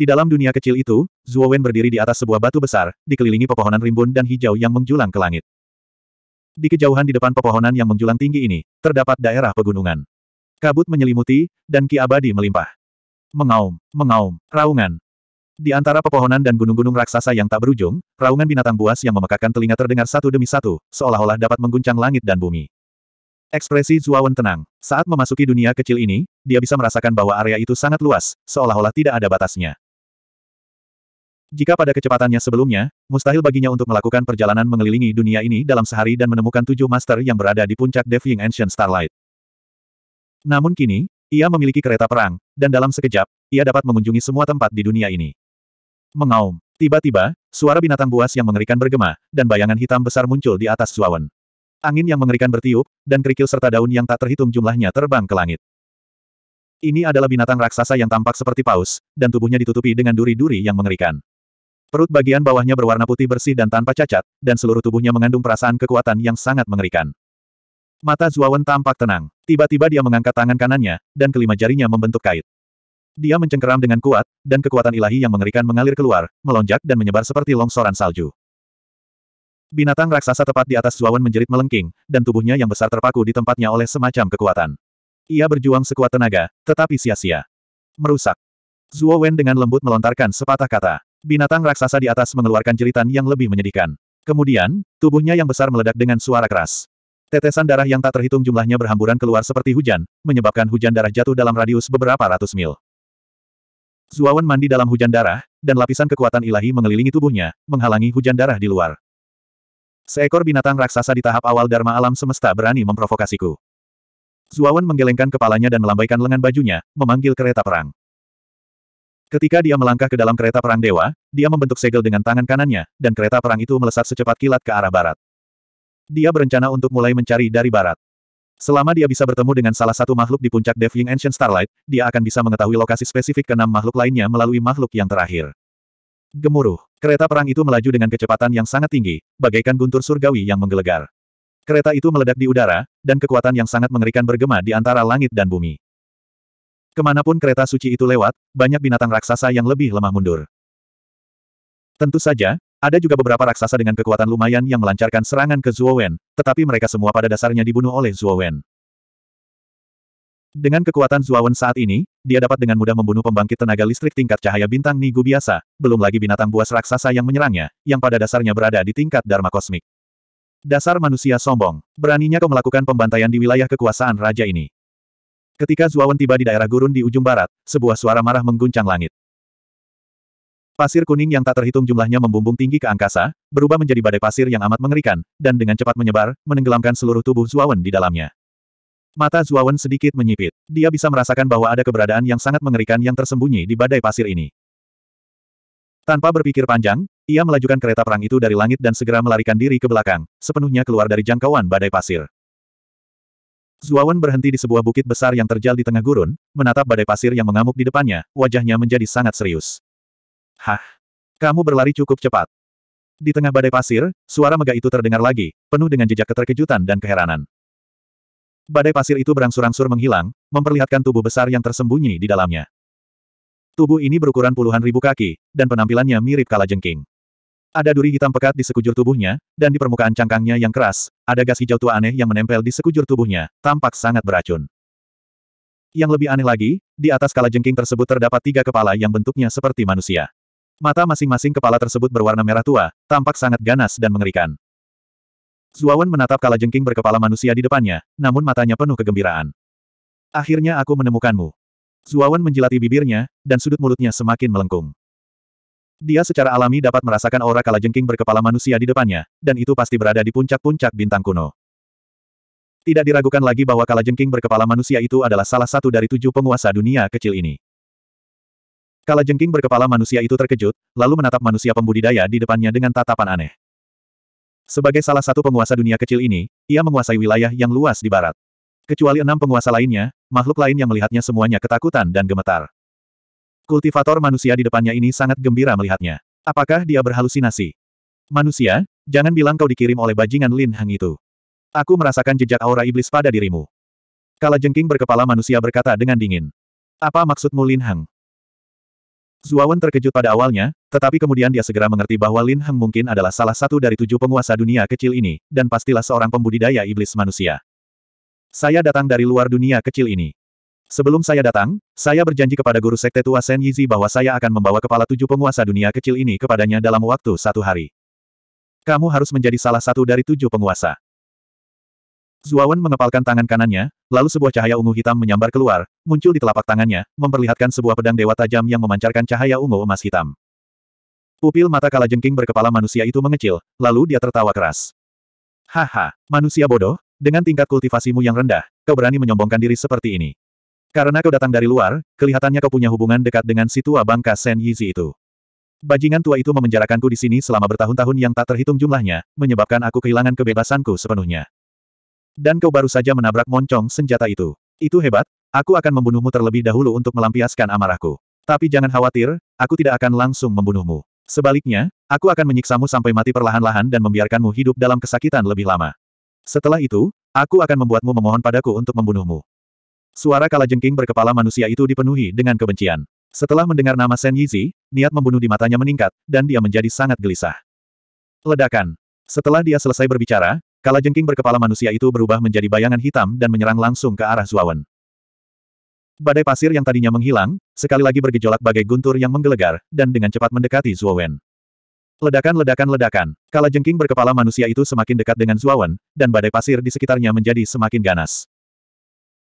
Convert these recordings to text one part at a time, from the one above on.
Di dalam dunia kecil itu, Zuo Wen berdiri di atas sebuah batu besar, dikelilingi pepohonan rimbun dan hijau yang menjulang ke langit. Di kejauhan di depan pepohonan yang menjulang tinggi ini, terdapat daerah pegunungan. Kabut menyelimuti, dan ki abadi melimpah. Mengaum, mengaum, raungan. Di antara pepohonan dan gunung-gunung raksasa yang tak berujung, raungan binatang buas yang memekakkan telinga terdengar satu demi satu, seolah-olah dapat mengguncang langit dan bumi. Ekspresi Zuawan tenang. Saat memasuki dunia kecil ini, dia bisa merasakan bahwa area itu sangat luas, seolah-olah tidak ada batasnya. Jika pada kecepatannya sebelumnya, mustahil baginya untuk melakukan perjalanan mengelilingi dunia ini dalam sehari dan menemukan tujuh master yang berada di puncak Defying Ancient Starlight. Namun kini, ia memiliki kereta perang, dan dalam sekejap, ia dapat mengunjungi semua tempat di dunia ini. Mengaum. Tiba-tiba, suara binatang buas yang mengerikan bergema, dan bayangan hitam besar muncul di atas suawan. Angin yang mengerikan bertiup, dan kerikil serta daun yang tak terhitung jumlahnya terbang ke langit. Ini adalah binatang raksasa yang tampak seperti paus, dan tubuhnya ditutupi dengan duri-duri yang mengerikan. Perut bagian bawahnya berwarna putih bersih dan tanpa cacat, dan seluruh tubuhnya mengandung perasaan kekuatan yang sangat mengerikan. Mata Zuawan tampak tenang. Tiba-tiba dia mengangkat tangan kanannya, dan kelima jarinya membentuk kait. Dia mencengkeram dengan kuat, dan kekuatan ilahi yang mengerikan mengalir keluar, melonjak dan menyebar seperti longsoran salju. Binatang raksasa tepat di atas Zuawan menjerit melengking, dan tubuhnya yang besar terpaku di tempatnya oleh semacam kekuatan. Ia berjuang sekuat tenaga, tetapi sia-sia. Merusak. Zuo dengan lembut melontarkan sepatah kata. Binatang raksasa di atas mengeluarkan jeritan yang lebih menyedihkan. Kemudian, tubuhnya yang besar meledak dengan suara keras. Tetesan darah yang tak terhitung jumlahnya berhamburan keluar seperti hujan, menyebabkan hujan darah jatuh dalam radius beberapa ratus mil. Zuawan mandi dalam hujan darah, dan lapisan kekuatan ilahi mengelilingi tubuhnya, menghalangi hujan darah di luar. Seekor binatang raksasa di tahap awal Dharma alam semesta berani memprovokasiku. Zuawan menggelengkan kepalanya dan melambaikan lengan bajunya, memanggil kereta perang. Ketika dia melangkah ke dalam kereta perang dewa, dia membentuk segel dengan tangan kanannya, dan kereta perang itu melesat secepat kilat ke arah barat. Dia berencana untuk mulai mencari dari barat. Selama dia bisa bertemu dengan salah satu makhluk di puncak Devying Ancient Starlight, dia akan bisa mengetahui lokasi spesifik keenam makhluk lainnya melalui makhluk yang terakhir. Gemuruh, kereta perang itu melaju dengan kecepatan yang sangat tinggi, bagaikan guntur surgawi yang menggelegar. Kereta itu meledak di udara, dan kekuatan yang sangat mengerikan bergema di antara langit dan bumi. Kemanapun kereta suci itu lewat, banyak binatang raksasa yang lebih lemah mundur. Tentu saja, ada juga beberapa raksasa dengan kekuatan lumayan yang melancarkan serangan ke Zuo Wen, tetapi mereka semua pada dasarnya dibunuh oleh Zuo Wen. Dengan kekuatan Zuo Wen saat ini, dia dapat dengan mudah membunuh pembangkit tenaga listrik tingkat cahaya bintang Nigu biasa, belum lagi binatang buas raksasa yang menyerangnya, yang pada dasarnya berada di tingkat Dharma Kosmik. Dasar manusia sombong, beraninya kau melakukan pembantaian di wilayah kekuasaan raja ini. Ketika Zuawan tiba di daerah gurun di ujung barat, sebuah suara marah mengguncang langit. Pasir kuning yang tak terhitung jumlahnya membumbung tinggi ke angkasa, berubah menjadi badai pasir yang amat mengerikan, dan dengan cepat menyebar, menenggelamkan seluruh tubuh Zuawan di dalamnya. Mata Zuawan sedikit menyipit. Dia bisa merasakan bahwa ada keberadaan yang sangat mengerikan yang tersembunyi di badai pasir ini. Tanpa berpikir panjang, ia melajukan kereta perang itu dari langit dan segera melarikan diri ke belakang, sepenuhnya keluar dari jangkauan badai pasir. Zuawan berhenti di sebuah bukit besar yang terjal di tengah gurun, menatap badai pasir yang mengamuk di depannya, wajahnya menjadi sangat serius. Hah? Kamu berlari cukup cepat. Di tengah badai pasir, suara megah itu terdengar lagi, penuh dengan jejak keterkejutan dan keheranan. Badai pasir itu berangsur-angsur menghilang, memperlihatkan tubuh besar yang tersembunyi di dalamnya. Tubuh ini berukuran puluhan ribu kaki, dan penampilannya mirip kalajengking. Ada duri hitam pekat di sekujur tubuhnya, dan di permukaan cangkangnya yang keras, ada gas hijau tua aneh yang menempel di sekujur tubuhnya, tampak sangat beracun. Yang lebih aneh lagi, di atas kala jengking tersebut terdapat tiga kepala yang bentuknya seperti manusia. Mata masing-masing kepala tersebut berwarna merah tua, tampak sangat ganas dan mengerikan. Zuawan menatap kala jengking berkepala manusia di depannya, namun matanya penuh kegembiraan. Akhirnya aku menemukanmu. Zuawan menjilati bibirnya, dan sudut mulutnya semakin melengkung. Dia secara alami dapat merasakan aura kalajengking berkepala manusia di depannya, dan itu pasti berada di puncak-puncak bintang kuno. Tidak diragukan lagi bahwa kalajengking berkepala manusia itu adalah salah satu dari tujuh penguasa dunia kecil ini. Kalajengking berkepala manusia itu terkejut, lalu menatap manusia pembudidaya di depannya dengan tatapan aneh. Sebagai salah satu penguasa dunia kecil ini, ia menguasai wilayah yang luas di barat. Kecuali enam penguasa lainnya, makhluk lain yang melihatnya semuanya ketakutan dan gemetar. Kultivator manusia di depannya ini sangat gembira melihatnya. Apakah dia berhalusinasi? Manusia, jangan bilang kau dikirim oleh bajingan Lin Hang itu. Aku merasakan jejak aura iblis pada dirimu. Kala jengking berkepala manusia berkata dengan dingin. Apa maksudmu Lin Hang? Zuawan terkejut pada awalnya, tetapi kemudian dia segera mengerti bahwa Lin Hang mungkin adalah salah satu dari tujuh penguasa dunia kecil ini, dan pastilah seorang pembudidaya iblis manusia. Saya datang dari luar dunia kecil ini. Sebelum saya datang, saya berjanji kepada guru sekte tua Sen Yizi bahwa saya akan membawa kepala tujuh penguasa dunia kecil ini kepadanya dalam waktu satu hari. Kamu harus menjadi salah satu dari tujuh penguasa. Zuawan mengepalkan tangan kanannya, lalu sebuah cahaya ungu hitam menyambar keluar, muncul di telapak tangannya, memperlihatkan sebuah pedang dewa tajam yang memancarkan cahaya ungu emas hitam. Pupil mata jengking berkepala manusia itu mengecil, lalu dia tertawa keras. Haha, manusia bodoh, dengan tingkat kultivasimu yang rendah, kau berani menyombongkan diri seperti ini. Karena kau datang dari luar, kelihatannya kau punya hubungan dekat dengan si tua bangka Sen Yizi itu. Bajingan tua itu memenjarakanku di sini selama bertahun-tahun yang tak terhitung jumlahnya, menyebabkan aku kehilangan kebebasanku sepenuhnya. Dan kau baru saja menabrak moncong senjata itu. Itu hebat, aku akan membunuhmu terlebih dahulu untuk melampiaskan amarahku. Tapi jangan khawatir, aku tidak akan langsung membunuhmu. Sebaliknya, aku akan menyiksamu sampai mati perlahan-lahan dan membiarkanmu hidup dalam kesakitan lebih lama. Setelah itu, aku akan membuatmu memohon padaku untuk membunuhmu. Suara kalajengking berkepala manusia itu dipenuhi dengan kebencian. Setelah mendengar nama Shen Yizi, niat membunuh di matanya meningkat, dan dia menjadi sangat gelisah. Ledakan. Setelah dia selesai berbicara, kalajengking berkepala manusia itu berubah menjadi bayangan hitam dan menyerang langsung ke arah Zuawan. Badai pasir yang tadinya menghilang, sekali lagi bergejolak bagai guntur yang menggelegar, dan dengan cepat mendekati Zuawan. Ledakan ledakan ledakan, kalajengking berkepala manusia itu semakin dekat dengan Zuawan, dan badai pasir di sekitarnya menjadi semakin ganas.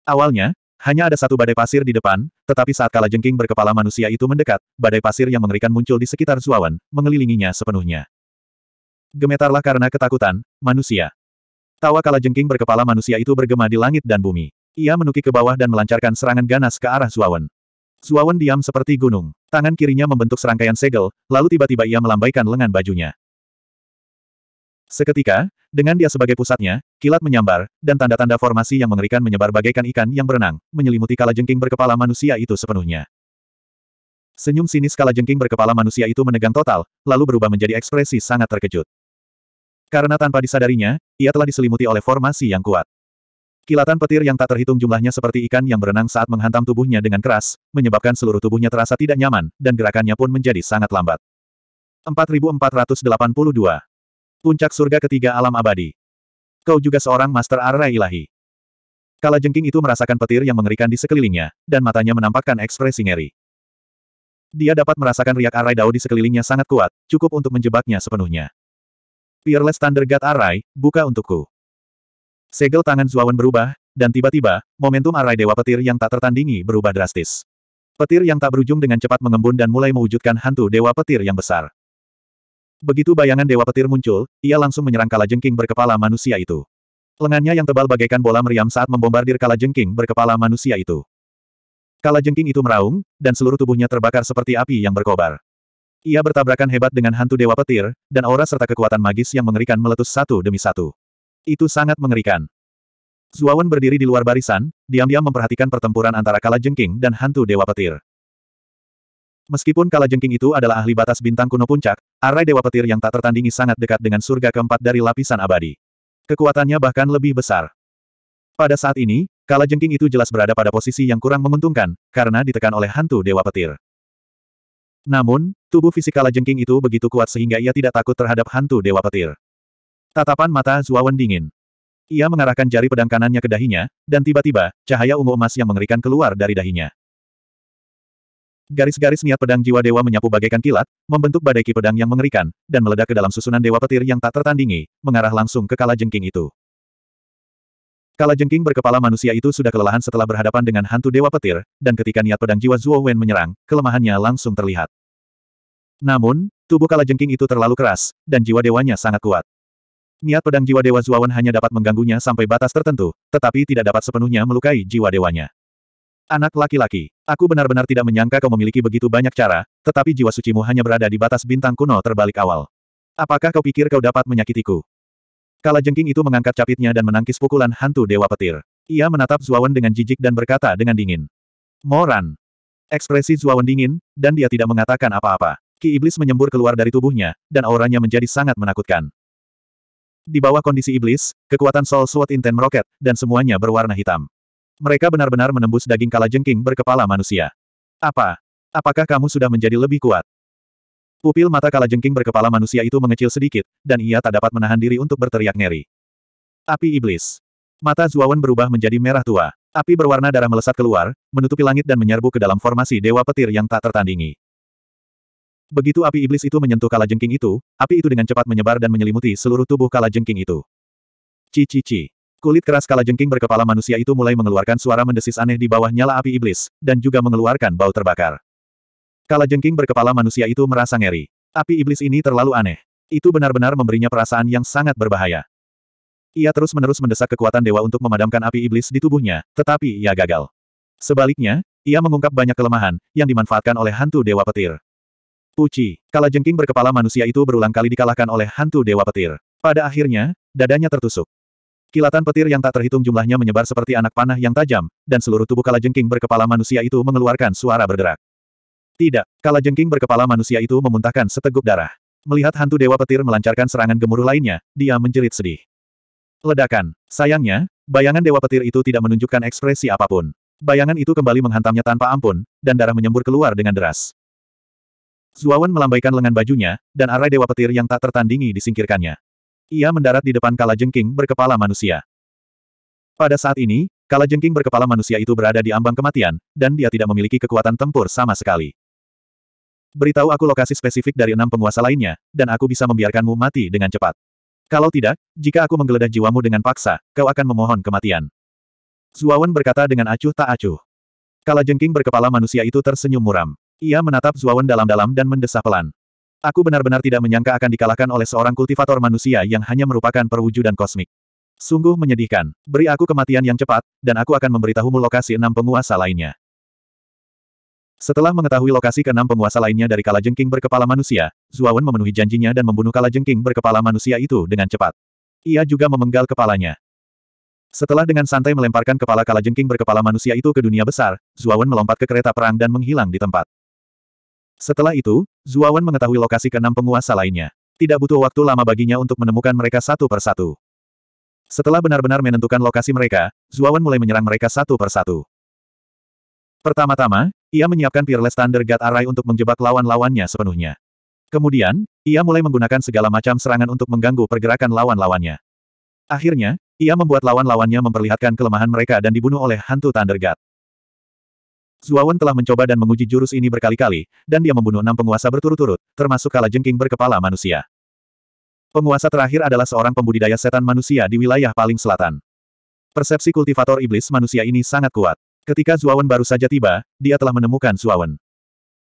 Awalnya, hanya ada satu badai pasir di depan, tetapi saat kala jengking berkepala manusia itu mendekat, badai pasir yang mengerikan muncul di sekitar Zuawan, mengelilinginya sepenuhnya. Gemetarlah karena ketakutan, manusia. Tawa kala jengking berkepala manusia itu bergema di langit dan bumi. Ia menukik ke bawah dan melancarkan serangan ganas ke arah Zuawan. Zuawan diam seperti gunung. Tangan kirinya membentuk serangkaian segel, lalu tiba-tiba ia melambaikan lengan bajunya. Seketika, dengan dia sebagai pusatnya, kilat menyambar, dan tanda-tanda formasi yang mengerikan menyebar bagaikan ikan yang berenang, menyelimuti kala jengking berkepala manusia itu sepenuhnya. Senyum sinis kala jengking berkepala manusia itu menegang total, lalu berubah menjadi ekspresi sangat terkejut. Karena tanpa disadarinya, ia telah diselimuti oleh formasi yang kuat. Kilatan petir yang tak terhitung jumlahnya seperti ikan yang berenang saat menghantam tubuhnya dengan keras, menyebabkan seluruh tubuhnya terasa tidak nyaman, dan gerakannya pun menjadi sangat lambat. 4482 Puncak surga ketiga alam abadi. Kau juga seorang Master arai Ilahi. Kala jengking itu merasakan petir yang mengerikan di sekelilingnya, dan matanya menampakkan ekspresi ngeri. Dia dapat merasakan riak Arai Dao di sekelilingnya sangat kuat, cukup untuk menjebaknya sepenuhnya. Peerless Thunder God Arai, buka untukku. Segel tangan Zuawan berubah, dan tiba-tiba, momentum Arai Dewa Petir yang tak tertandingi berubah drastis. Petir yang tak berujung dengan cepat mengembun dan mulai mewujudkan hantu Dewa Petir yang besar. Begitu bayangan Dewa Petir muncul, ia langsung menyerang jengking berkepala manusia itu. Lengannya yang tebal bagaikan bola meriam saat membombardir jengking berkepala manusia itu. Kala jengking itu meraung, dan seluruh tubuhnya terbakar seperti api yang berkobar. Ia bertabrakan hebat dengan hantu Dewa Petir, dan aura serta kekuatan magis yang mengerikan meletus satu demi satu. Itu sangat mengerikan. Zuawan berdiri di luar barisan, diam-diam memperhatikan pertempuran antara kala jengking dan hantu Dewa Petir. Meskipun Kalajengking itu adalah ahli batas bintang kuno puncak, arai Dewa Petir yang tak tertandingi sangat dekat dengan surga keempat dari lapisan abadi. Kekuatannya bahkan lebih besar. Pada saat ini, Kalajengking itu jelas berada pada posisi yang kurang menguntungkan, karena ditekan oleh hantu Dewa Petir. Namun, tubuh fisik Kalajengking itu begitu kuat sehingga ia tidak takut terhadap hantu Dewa Petir. Tatapan mata Zuawan dingin. Ia mengarahkan jari pedang kanannya ke dahinya, dan tiba-tiba, cahaya ungu emas yang mengerikan keluar dari dahinya. Garis-garis niat pedang jiwa dewa menyapu bagaikan kilat, membentuk badai ki pedang yang mengerikan, dan meledak ke dalam susunan dewa petir yang tak tertandingi, mengarah langsung ke kala jengking itu. Kala jengking berkepala manusia itu sudah kelelahan setelah berhadapan dengan hantu dewa petir, dan ketika niat pedang jiwa Zuo Wen menyerang, kelemahannya langsung terlihat. Namun, tubuh kala jengking itu terlalu keras, dan jiwa dewanya sangat kuat. Niat pedang jiwa dewa wen hanya dapat mengganggunya sampai batas tertentu, tetapi tidak dapat sepenuhnya melukai jiwa dewanya. Anak laki-laki, aku benar-benar tidak menyangka kau memiliki begitu banyak cara, tetapi jiwa sucimu hanya berada di batas bintang kuno terbalik awal. Apakah kau pikir kau dapat menyakitiku? Kala jengking itu mengangkat capitnya dan menangkis pukulan hantu Dewa Petir. Ia menatap Zuawan dengan jijik dan berkata dengan dingin. Moran! Ekspresi Zuawan dingin, dan dia tidak mengatakan apa-apa. Ki Iblis menyembur keluar dari tubuhnya, dan auranya menjadi sangat menakutkan. Di bawah kondisi iblis, kekuatan sol Sword Inten meroket, dan semuanya berwarna hitam. Mereka benar-benar menembus daging kalajengking berkepala manusia. Apa? Apakah kamu sudah menjadi lebih kuat? Pupil mata kalajengking berkepala manusia itu mengecil sedikit, dan ia tak dapat menahan diri untuk berteriak ngeri. Api iblis. Mata Zuawan berubah menjadi merah tua. Api berwarna darah melesat keluar, menutupi langit dan menyerbu ke dalam formasi dewa petir yang tak tertandingi. Begitu api iblis itu menyentuh kala jengking itu, api itu dengan cepat menyebar dan menyelimuti seluruh tubuh kala jengking itu. Cici-ci. Kulit keras kala jengking berkepala manusia itu mulai mengeluarkan suara mendesis aneh di bawah nyala api iblis, dan juga mengeluarkan bau terbakar. kala jengking berkepala manusia itu merasa ngeri. Api iblis ini terlalu aneh. Itu benar-benar memberinya perasaan yang sangat berbahaya. Ia terus-menerus mendesak kekuatan dewa untuk memadamkan api iblis di tubuhnya, tetapi ia gagal. Sebaliknya, ia mengungkap banyak kelemahan, yang dimanfaatkan oleh hantu dewa petir. Puci, jengking berkepala manusia itu berulang kali dikalahkan oleh hantu dewa petir. Pada akhirnya, dadanya tertusuk. Kilatan petir yang tak terhitung jumlahnya menyebar seperti anak panah yang tajam, dan seluruh tubuh kalajengking berkepala manusia itu mengeluarkan suara berderak. Tidak, kalajengking berkepala manusia itu memuntahkan seteguk darah. Melihat hantu dewa petir melancarkan serangan gemuruh lainnya, dia menjerit sedih. Ledakan. Sayangnya, bayangan dewa petir itu tidak menunjukkan ekspresi apapun. Bayangan itu kembali menghantamnya tanpa ampun, dan darah menyembur keluar dengan deras. Zuawan melambaikan lengan bajunya, dan arai dewa petir yang tak tertandingi disingkirkannya. Ia mendarat di depan kala jengking berkepala manusia. Pada saat ini, kala jengking berkepala manusia itu berada di ambang kematian, dan dia tidak memiliki kekuatan tempur sama sekali. Beritahu aku lokasi spesifik dari enam penguasa lainnya, dan aku bisa membiarkanmu mati dengan cepat. Kalau tidak, jika aku menggeledah jiwamu dengan paksa, kau akan memohon kematian. Zuawan berkata dengan acuh tak acuh. Kala jengking berkepala manusia itu tersenyum muram. Ia menatap Zuawan dalam-dalam dan mendesah pelan. Aku benar-benar tidak menyangka akan dikalahkan oleh seorang kultivator manusia yang hanya merupakan perwujudan kosmik. Sungguh menyedihkan. Beri aku kematian yang cepat, dan aku akan memberitahumu lokasi enam penguasa lainnya. Setelah mengetahui lokasi keenam penguasa lainnya dari Kalajengking berkepala manusia, Zuawan memenuhi janjinya dan membunuh Kalajengking berkepala manusia itu dengan cepat. Ia juga memenggal kepalanya. Setelah dengan santai melemparkan kepala Kalajengking berkepala manusia itu ke dunia besar, Zuawan melompat ke kereta perang dan menghilang di tempat. Setelah itu, Zuawan mengetahui lokasi keenam penguasa lainnya. Tidak butuh waktu lama baginya untuk menemukan mereka satu per satu. Setelah benar-benar menentukan lokasi mereka, Zuawan mulai menyerang mereka satu per satu. Pertama-tama, ia menyiapkan Peerless Thunder God Array untuk menjebak lawan-lawannya sepenuhnya. Kemudian, ia mulai menggunakan segala macam serangan untuk mengganggu pergerakan lawan-lawannya. Akhirnya, ia membuat lawan-lawannya memperlihatkan kelemahan mereka dan dibunuh oleh hantu Thunder God. Zuawan telah mencoba dan menguji jurus ini berkali-kali, dan dia membunuh enam penguasa berturut-turut, termasuk kala jengking berkepala manusia. Penguasa terakhir adalah seorang pembudidaya setan manusia di wilayah paling selatan. Persepsi kultivator iblis manusia ini sangat kuat. Ketika Zuawan baru saja tiba, dia telah menemukan Zuawan.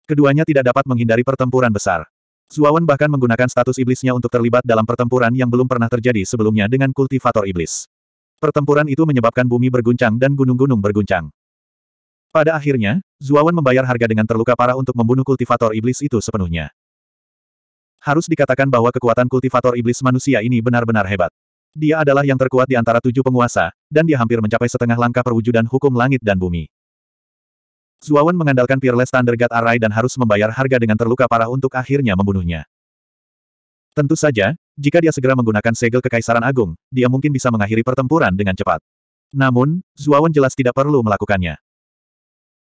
Keduanya tidak dapat menghindari pertempuran besar. Zuawan bahkan menggunakan status iblisnya untuk terlibat dalam pertempuran yang belum pernah terjadi sebelumnya dengan kultivator iblis. Pertempuran itu menyebabkan bumi berguncang dan gunung-gunung berguncang. Pada akhirnya, Zuawan membayar harga dengan terluka parah untuk membunuh kultivator iblis itu sepenuhnya. Harus dikatakan bahwa kekuatan kultivator iblis manusia ini benar-benar hebat. Dia adalah yang terkuat di antara tujuh penguasa, dan dia hampir mencapai setengah langkah perwujudan hukum langit dan bumi. Zuawan mengandalkan Peerless Thunder God Array dan harus membayar harga dengan terluka parah untuk akhirnya membunuhnya. Tentu saja, jika dia segera menggunakan segel Kekaisaran Agung, dia mungkin bisa mengakhiri pertempuran dengan cepat. Namun, Zuawan jelas tidak perlu melakukannya.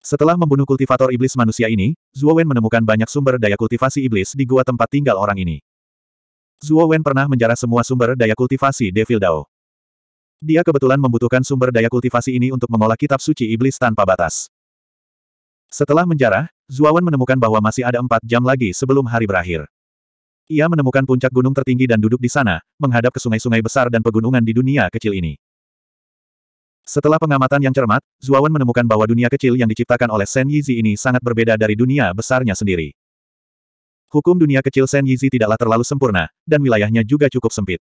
Setelah membunuh kultivator iblis manusia ini, Zhuo Wen menemukan banyak sumber daya kultivasi iblis di gua tempat tinggal orang ini. Zhuo Wen pernah menjarah semua sumber daya kultivasi Devil Dao. Dia kebetulan membutuhkan sumber daya kultivasi ini untuk mengolah kitab suci iblis tanpa batas. Setelah menjarah, Wen menemukan bahwa masih ada empat jam lagi sebelum hari berakhir. Ia menemukan puncak gunung tertinggi dan duduk di sana, menghadap ke sungai-sungai besar dan pegunungan di dunia kecil ini. Setelah pengamatan yang cermat, Zuawan menemukan bahwa dunia kecil yang diciptakan oleh Shen Yizi ini sangat berbeda dari dunia besarnya sendiri. Hukum dunia kecil Shen Yizi tidaklah terlalu sempurna, dan wilayahnya juga cukup sempit.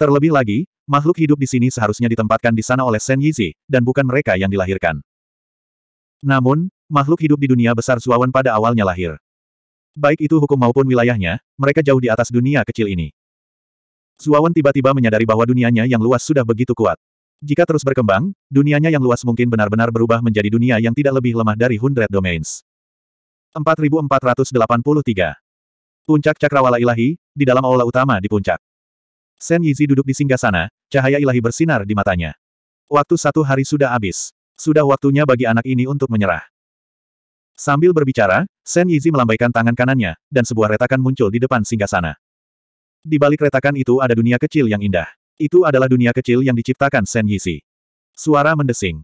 Terlebih lagi, makhluk hidup di sini seharusnya ditempatkan di sana oleh Shen Yizi, dan bukan mereka yang dilahirkan. Namun, makhluk hidup di dunia besar Zuawan pada awalnya lahir. Baik itu hukum maupun wilayahnya, mereka jauh di atas dunia kecil ini. Zuawan tiba-tiba menyadari bahwa dunianya yang luas sudah begitu kuat. Jika terus berkembang, dunianya yang luas mungkin benar-benar berubah menjadi dunia yang tidak lebih lemah dari Hundred Domains. 4483 Puncak Cakrawala Ilahi, di dalam aula utama di puncak. Sen Yizi duduk di singgasana, cahaya ilahi bersinar di matanya. Waktu satu hari sudah habis. Sudah waktunya bagi anak ini untuk menyerah. Sambil berbicara, Sen Yizi melambaikan tangan kanannya, dan sebuah retakan muncul di depan singgasana. Di balik retakan itu ada dunia kecil yang indah. Itu adalah dunia kecil yang diciptakan Shen Yisi. Suara mendesing.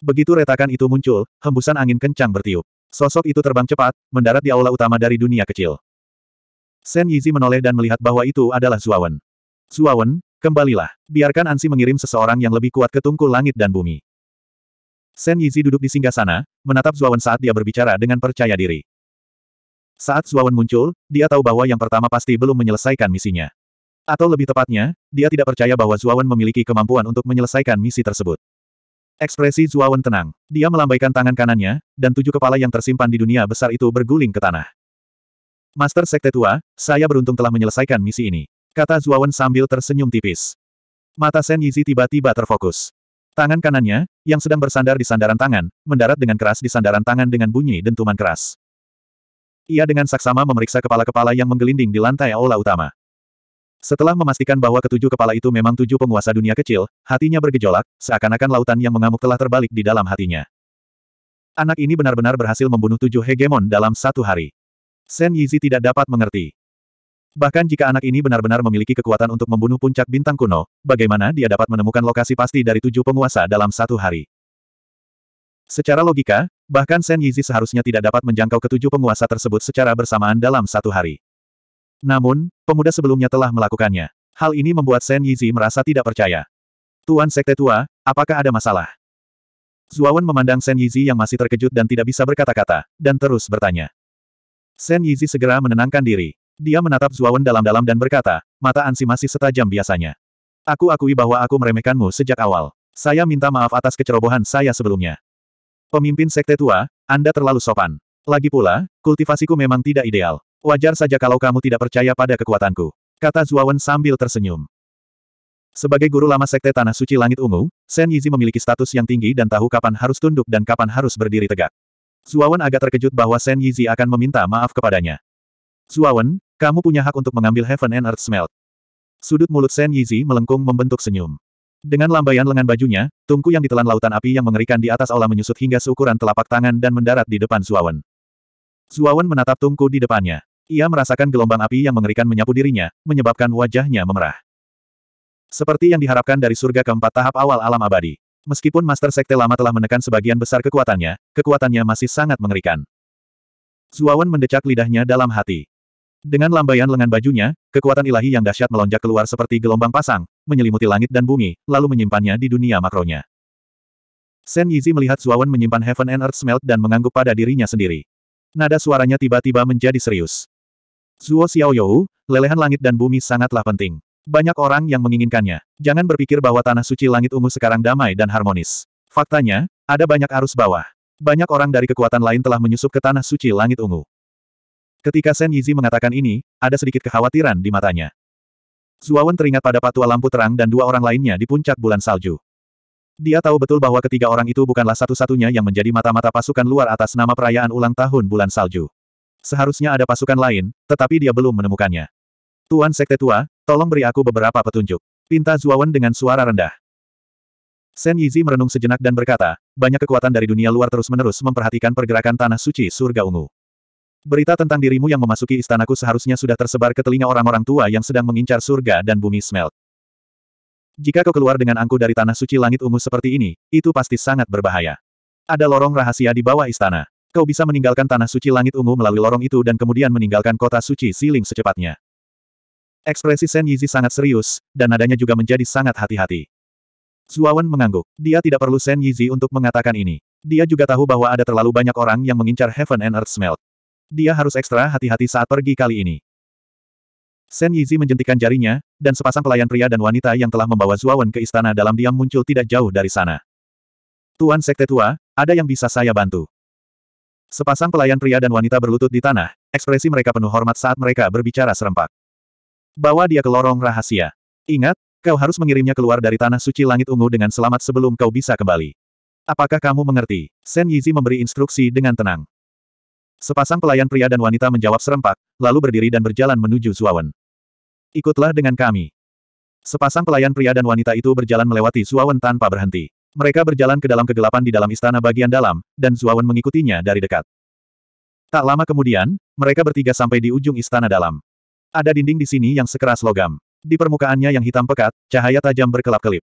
Begitu retakan itu muncul, hembusan angin kencang bertiup. Sosok itu terbang cepat, mendarat di aula utama dari dunia kecil. Shen Yizi menoleh dan melihat bahwa itu adalah Zuawan. Zuawan, kembalilah. Biarkan Ansi mengirim seseorang yang lebih kuat ke tungku langit dan bumi. Shen Yizi duduk di singgah sana, menatap Zuawan saat dia berbicara dengan percaya diri. Saat Zuawan muncul, dia tahu bahwa yang pertama pasti belum menyelesaikan misinya. Atau lebih tepatnya, dia tidak percaya bahwa Zuawan memiliki kemampuan untuk menyelesaikan misi tersebut. Ekspresi Zuawan tenang. Dia melambaikan tangan kanannya, dan tujuh kepala yang tersimpan di dunia besar itu berguling ke tanah. Master Sekte Tua, saya beruntung telah menyelesaikan misi ini. Kata Zuawan sambil tersenyum tipis. Mata Sen Yizi tiba-tiba terfokus. Tangan kanannya, yang sedang bersandar di sandaran tangan, mendarat dengan keras di sandaran tangan dengan bunyi dentuman keras. Ia dengan saksama memeriksa kepala-kepala yang menggelinding di lantai aula utama. Setelah memastikan bahwa ketujuh kepala itu memang tujuh penguasa dunia kecil, hatinya bergejolak, seakan-akan lautan yang mengamuk telah terbalik di dalam hatinya. Anak ini benar-benar berhasil membunuh tujuh hegemon dalam satu hari. Sen Yizi tidak dapat mengerti. Bahkan jika anak ini benar-benar memiliki kekuatan untuk membunuh puncak bintang kuno, bagaimana dia dapat menemukan lokasi pasti dari tujuh penguasa dalam satu hari? Secara logika, bahkan Sen Yizi seharusnya tidak dapat menjangkau ketujuh penguasa tersebut secara bersamaan dalam satu hari. Namun, pemuda sebelumnya telah melakukannya. Hal ini membuat Shen Yizi merasa tidak percaya. Tuan Sekte Tua, apakah ada masalah? Zuawan memandang Shen Yizi yang masih terkejut dan tidak bisa berkata-kata, dan terus bertanya. Shen Yizi segera menenangkan diri. Dia menatap Zuawan dalam-dalam dan berkata, mata Ansi masih setajam biasanya. Aku akui bahwa aku meremehkanmu sejak awal. Saya minta maaf atas kecerobohan saya sebelumnya. Pemimpin Sekte Tua, Anda terlalu sopan. Lagi pula, kultivasiku memang tidak ideal. Wajar saja kalau kamu tidak percaya pada kekuatanku. Kata Zuawan sambil tersenyum. Sebagai guru lama Sekte Tanah Suci Langit Ungu, Shen Yizi memiliki status yang tinggi dan tahu kapan harus tunduk dan kapan harus berdiri tegak. Zuawan agak terkejut bahwa Shen Yizi akan meminta maaf kepadanya. Zuawan, kamu punya hak untuk mengambil Heaven and Earth Smelt. Sudut mulut Shen Yizi melengkung membentuk senyum. Dengan lambaian lengan bajunya, tungku yang ditelan lautan api yang mengerikan di atas aula menyusut hingga seukuran telapak tangan dan mendarat di depan Zuawan. Zuawan menatap tungku di depannya. Ia merasakan gelombang api yang mengerikan menyapu dirinya, menyebabkan wajahnya memerah. Seperti yang diharapkan dari surga keempat tahap awal alam abadi. Meskipun Master Sekte lama telah menekan sebagian besar kekuatannya, kekuatannya masih sangat mengerikan. Zuawan mendecak lidahnya dalam hati. Dengan lambaian lengan bajunya, kekuatan ilahi yang dahsyat melonjak keluar seperti gelombang pasang, menyelimuti langit dan bumi, lalu menyimpannya di dunia makronya. Sen Yizi melihat Zuawan menyimpan Heaven and Earth Smelt dan mengangguk pada dirinya sendiri nada suaranya tiba-tiba menjadi serius. Zuo Xiaoyou, lelehan langit dan bumi sangatlah penting. Banyak orang yang menginginkannya. Jangan berpikir bahwa tanah suci langit ungu sekarang damai dan harmonis. Faktanya, ada banyak arus bawah. Banyak orang dari kekuatan lain telah menyusup ke tanah suci langit ungu. Ketika Shen Yizi mengatakan ini, ada sedikit kekhawatiran di matanya. Zuawan teringat pada patua lampu terang dan dua orang lainnya di puncak bulan salju. Dia tahu betul bahwa ketiga orang itu bukanlah satu-satunya yang menjadi mata-mata pasukan luar atas nama perayaan ulang tahun bulan salju. Seharusnya ada pasukan lain, tetapi dia belum menemukannya. Tuan Sekte Tua, tolong beri aku beberapa petunjuk. Pinta Zuawan dengan suara rendah. Sen Yizi merenung sejenak dan berkata, banyak kekuatan dari dunia luar terus-menerus memperhatikan pergerakan tanah suci surga ungu. Berita tentang dirimu yang memasuki istanaku seharusnya sudah tersebar ke telinga orang-orang tua yang sedang mengincar surga dan bumi smelt. Jika kau keluar dengan angku dari tanah suci langit ungu seperti ini, itu pasti sangat berbahaya. Ada lorong rahasia di bawah istana. Kau bisa meninggalkan tanah suci langit ungu melalui lorong itu dan kemudian meninggalkan kota suci siling secepatnya. Ekspresi Shen Yizi sangat serius, dan nadanya juga menjadi sangat hati-hati. Zuawan mengangguk. Dia tidak perlu Shen Yizi untuk mengatakan ini. Dia juga tahu bahwa ada terlalu banyak orang yang mengincar Heaven and Earth Smelt. Dia harus ekstra hati-hati saat pergi kali ini. Sen Yizi menjentikan jarinya, dan sepasang pelayan pria dan wanita yang telah membawa Zuawan ke istana dalam diam muncul tidak jauh dari sana. Tuan Sekte Tua, ada yang bisa saya bantu? Sepasang pelayan pria dan wanita berlutut di tanah, ekspresi mereka penuh hormat saat mereka berbicara serempak. Bawa dia ke lorong rahasia. Ingat, kau harus mengirimnya keluar dari tanah suci langit ungu dengan selamat sebelum kau bisa kembali. Apakah kamu mengerti? Sen Yizi memberi instruksi dengan tenang. Sepasang pelayan pria dan wanita menjawab serempak, lalu berdiri dan berjalan menuju Suawen. Ikutlah dengan kami. Sepasang pelayan pria dan wanita itu berjalan melewati Suawen tanpa berhenti. Mereka berjalan ke dalam kegelapan di dalam istana bagian dalam, dan Suawen mengikutinya dari dekat. Tak lama kemudian, mereka bertiga sampai di ujung istana dalam. Ada dinding di sini yang sekeras logam. Di permukaannya yang hitam pekat, cahaya tajam berkelap-kelip.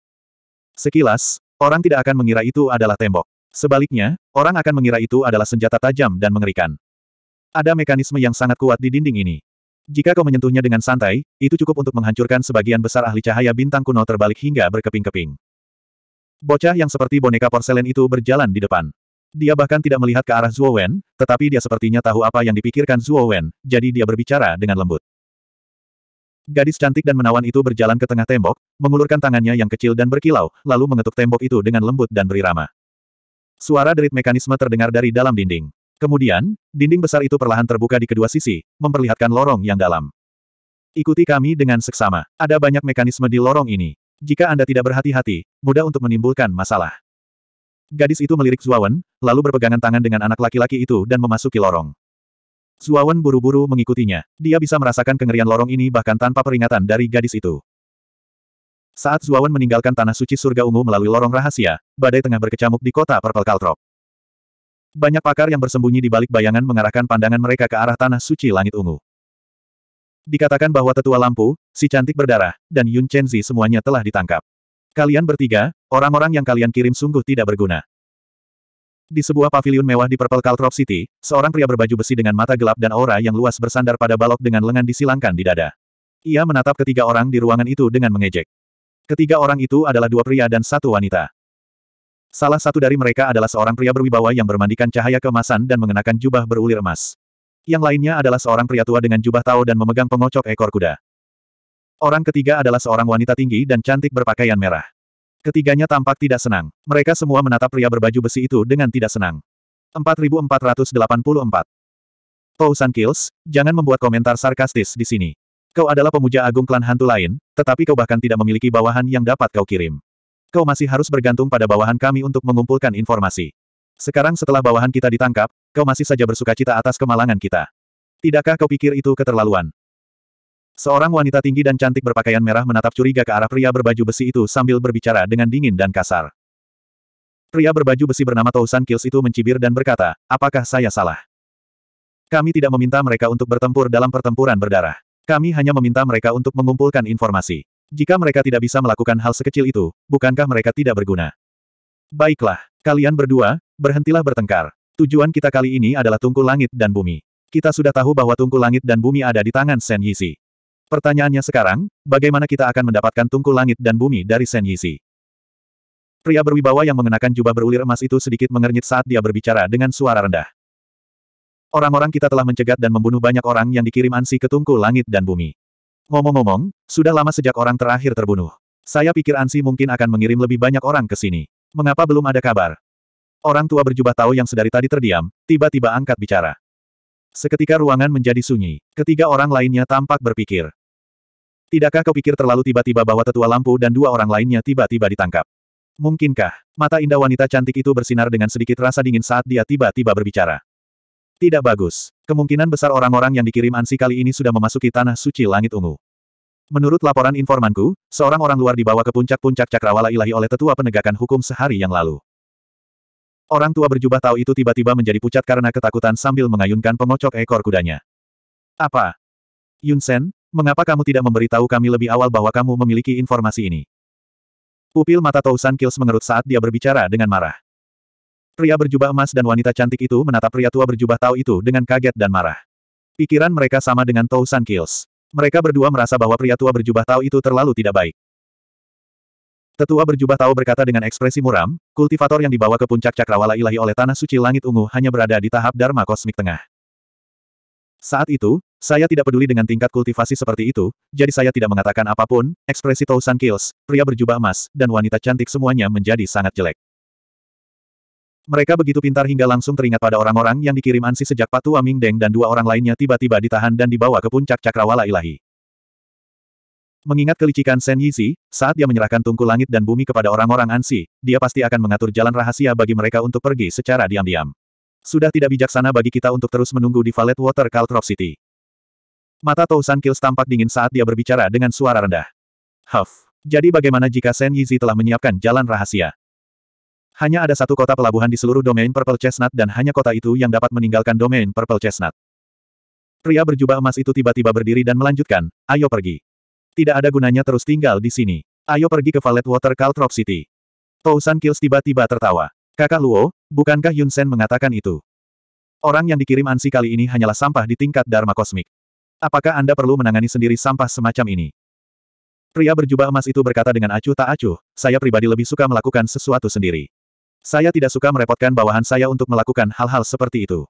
Sekilas, orang tidak akan mengira itu adalah tembok. Sebaliknya, orang akan mengira itu adalah senjata tajam dan mengerikan. Ada mekanisme yang sangat kuat di dinding ini. Jika kau menyentuhnya dengan santai, itu cukup untuk menghancurkan sebagian besar ahli cahaya bintang kuno terbalik hingga berkeping-keping. Bocah yang seperti boneka porselen itu berjalan di depan. Dia bahkan tidak melihat ke arah Zhuo Wen, tetapi dia sepertinya tahu apa yang dipikirkan Zhuo Wen, jadi dia berbicara dengan lembut. Gadis cantik dan menawan itu berjalan ke tengah tembok, mengulurkan tangannya yang kecil dan berkilau, lalu mengetuk tembok itu dengan lembut dan berirama. Suara derit mekanisme terdengar dari dalam dinding. Kemudian, dinding besar itu perlahan terbuka di kedua sisi, memperlihatkan lorong yang dalam. Ikuti kami dengan seksama. Ada banyak mekanisme di lorong ini. Jika Anda tidak berhati-hati, mudah untuk menimbulkan masalah. Gadis itu melirik Zuawan, lalu berpegangan tangan dengan anak laki-laki itu dan memasuki lorong. Zuawan buru-buru mengikutinya. Dia bisa merasakan kengerian lorong ini bahkan tanpa peringatan dari gadis itu. Saat Zuawan meninggalkan tanah suci surga ungu melalui lorong rahasia, badai tengah berkecamuk di kota Purple Caltrop. Banyak pakar yang bersembunyi di balik bayangan mengarahkan pandangan mereka ke arah tanah suci langit ungu. Dikatakan bahwa tetua lampu, si cantik berdarah, dan Yun Chenzi semuanya telah ditangkap. Kalian bertiga, orang-orang yang kalian kirim sungguh tidak berguna. Di sebuah pavilion mewah di Purple Caltrop City, seorang pria berbaju besi dengan mata gelap dan aura yang luas bersandar pada balok dengan lengan disilangkan di dada. Ia menatap ketiga orang di ruangan itu dengan mengejek. Ketiga orang itu adalah dua pria dan satu wanita. Salah satu dari mereka adalah seorang pria berwibawa yang bermandikan cahaya kemasan dan mengenakan jubah berulir emas. Yang lainnya adalah seorang pria tua dengan jubah tao dan memegang pengocok ekor kuda. Orang ketiga adalah seorang wanita tinggi dan cantik berpakaian merah. Ketiganya tampak tidak senang. Mereka semua menatap pria berbaju besi itu dengan tidak senang. 4484 Tousan Kills, jangan membuat komentar sarkastis di sini. Kau adalah pemuja agung klan hantu lain, tetapi kau bahkan tidak memiliki bawahan yang dapat kau kirim. Kau masih harus bergantung pada bawahan kami untuk mengumpulkan informasi. Sekarang setelah bawahan kita ditangkap, kau masih saja bersuka cita atas kemalangan kita. Tidakkah kau pikir itu keterlaluan? Seorang wanita tinggi dan cantik berpakaian merah menatap curiga ke arah pria berbaju besi itu sambil berbicara dengan dingin dan kasar. Pria berbaju besi bernama Tousan Kills itu mencibir dan berkata, apakah saya salah? Kami tidak meminta mereka untuk bertempur dalam pertempuran berdarah. Kami hanya meminta mereka untuk mengumpulkan informasi. Jika mereka tidak bisa melakukan hal sekecil itu, bukankah mereka tidak berguna? Baiklah, kalian berdua, berhentilah bertengkar. Tujuan kita kali ini adalah tungku langit dan bumi. Kita sudah tahu bahwa tungku langit dan bumi ada di tangan Shen Yisi. Pertanyaannya sekarang, bagaimana kita akan mendapatkan tungku langit dan bumi dari Shen Yisi? Pria berwibawa yang mengenakan jubah berulir emas itu sedikit mengernyit saat dia berbicara dengan suara rendah. Orang-orang kita telah mencegat dan membunuh banyak orang yang dikirim Ansi ke tungku langit dan bumi. Ngomong-ngomong, sudah lama sejak orang terakhir terbunuh. Saya pikir Ansi mungkin akan mengirim lebih banyak orang ke sini. Mengapa belum ada kabar? Orang tua berjubah tahu yang sedari tadi terdiam, tiba-tiba angkat bicara. Seketika ruangan menjadi sunyi, ketiga orang lainnya tampak berpikir. Tidakkah kau pikir terlalu tiba-tiba bahwa tetua lampu dan dua orang lainnya tiba-tiba ditangkap? Mungkinkah, mata indah wanita cantik itu bersinar dengan sedikit rasa dingin saat dia tiba-tiba berbicara. Tidak bagus. Kemungkinan besar orang-orang yang dikirim Ansi kali ini sudah memasuki Tanah Suci Langit Ungu. Menurut laporan informanku, seorang orang luar dibawa ke puncak-puncak cakrawala ilahi oleh tetua penegakan hukum sehari yang lalu. Orang tua berjubah tahu itu tiba-tiba menjadi pucat karena ketakutan sambil mengayunkan pengocok ekor kudanya. Apa? Yun Sen? mengapa kamu tidak memberitahu kami lebih awal bahwa kamu memiliki informasi ini? Pupil mata Tousan Kills mengerut saat dia berbicara dengan marah. Pria berjubah emas dan wanita cantik itu menatap pria tua berjubah tau itu dengan kaget dan marah. Pikiran mereka sama dengan Tousan Kills. Mereka berdua merasa bahwa pria tua berjubah tau itu terlalu tidak baik. Tetua berjubah tau berkata dengan ekspresi muram, kultivator yang dibawa ke puncak cakrawala ilahi oleh tanah suci langit ungu hanya berada di tahap Dharma Kosmik Tengah. Saat itu, saya tidak peduli dengan tingkat kultivasi seperti itu, jadi saya tidak mengatakan apapun, ekspresi Tousan Kills, pria berjubah emas, dan wanita cantik semuanya menjadi sangat jelek. Mereka begitu pintar hingga langsung teringat pada orang-orang yang dikirim Ansi sejak Patu Aming Deng dan dua orang lainnya tiba-tiba ditahan dan dibawa ke puncak cakrawala ilahi. Mengingat kelicikan Shen Yizi, saat dia menyerahkan tungku langit dan bumi kepada orang-orang Ansi, dia pasti akan mengatur jalan rahasia bagi mereka untuk pergi secara diam-diam. Sudah tidak bijaksana bagi kita untuk terus menunggu di Valet Water Caltrop City. Mata Tousan Kills tampak dingin saat dia berbicara dengan suara rendah. Huff. Jadi bagaimana jika Shen Yizi telah menyiapkan jalan rahasia? Hanya ada satu kota pelabuhan di seluruh domain Purple Chestnut dan hanya kota itu yang dapat meninggalkan domain Purple Chestnut. Pria berjubah emas itu tiba-tiba berdiri dan melanjutkan, ayo pergi. Tidak ada gunanya terus tinggal di sini. Ayo pergi ke Valet Water Caltrop City. Tousan Kills tiba-tiba tertawa. Kakak Luo, bukankah Yun Sen mengatakan itu? Orang yang dikirim Ansi kali ini hanyalah sampah di tingkat Dharma Kosmik. Apakah Anda perlu menangani sendiri sampah semacam ini? Pria berjubah emas itu berkata dengan acuh tak acuh, saya pribadi lebih suka melakukan sesuatu sendiri. Saya tidak suka merepotkan bawahan saya untuk melakukan hal-hal seperti itu.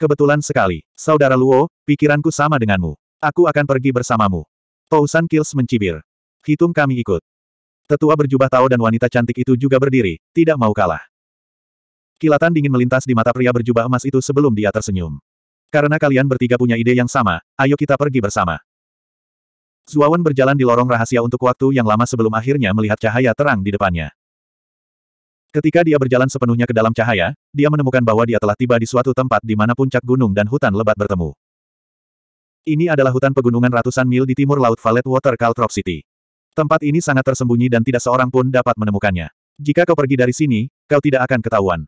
Kebetulan sekali, Saudara Luo, pikiranku sama denganmu. Aku akan pergi bersamamu. Tousan Kills mencibir. Hitung kami ikut. Tetua berjubah tao dan wanita cantik itu juga berdiri, tidak mau kalah. Kilatan dingin melintas di mata pria berjubah emas itu sebelum dia tersenyum. Karena kalian bertiga punya ide yang sama, ayo kita pergi bersama. Zuawan berjalan di lorong rahasia untuk waktu yang lama sebelum akhirnya melihat cahaya terang di depannya. Ketika dia berjalan sepenuhnya ke dalam cahaya, dia menemukan bahwa dia telah tiba di suatu tempat di mana puncak gunung dan hutan lebat bertemu. Ini adalah hutan pegunungan ratusan mil di timur laut Valet Water Caltrop City. Tempat ini sangat tersembunyi dan tidak seorang pun dapat menemukannya. Jika kau pergi dari sini, kau tidak akan ketahuan.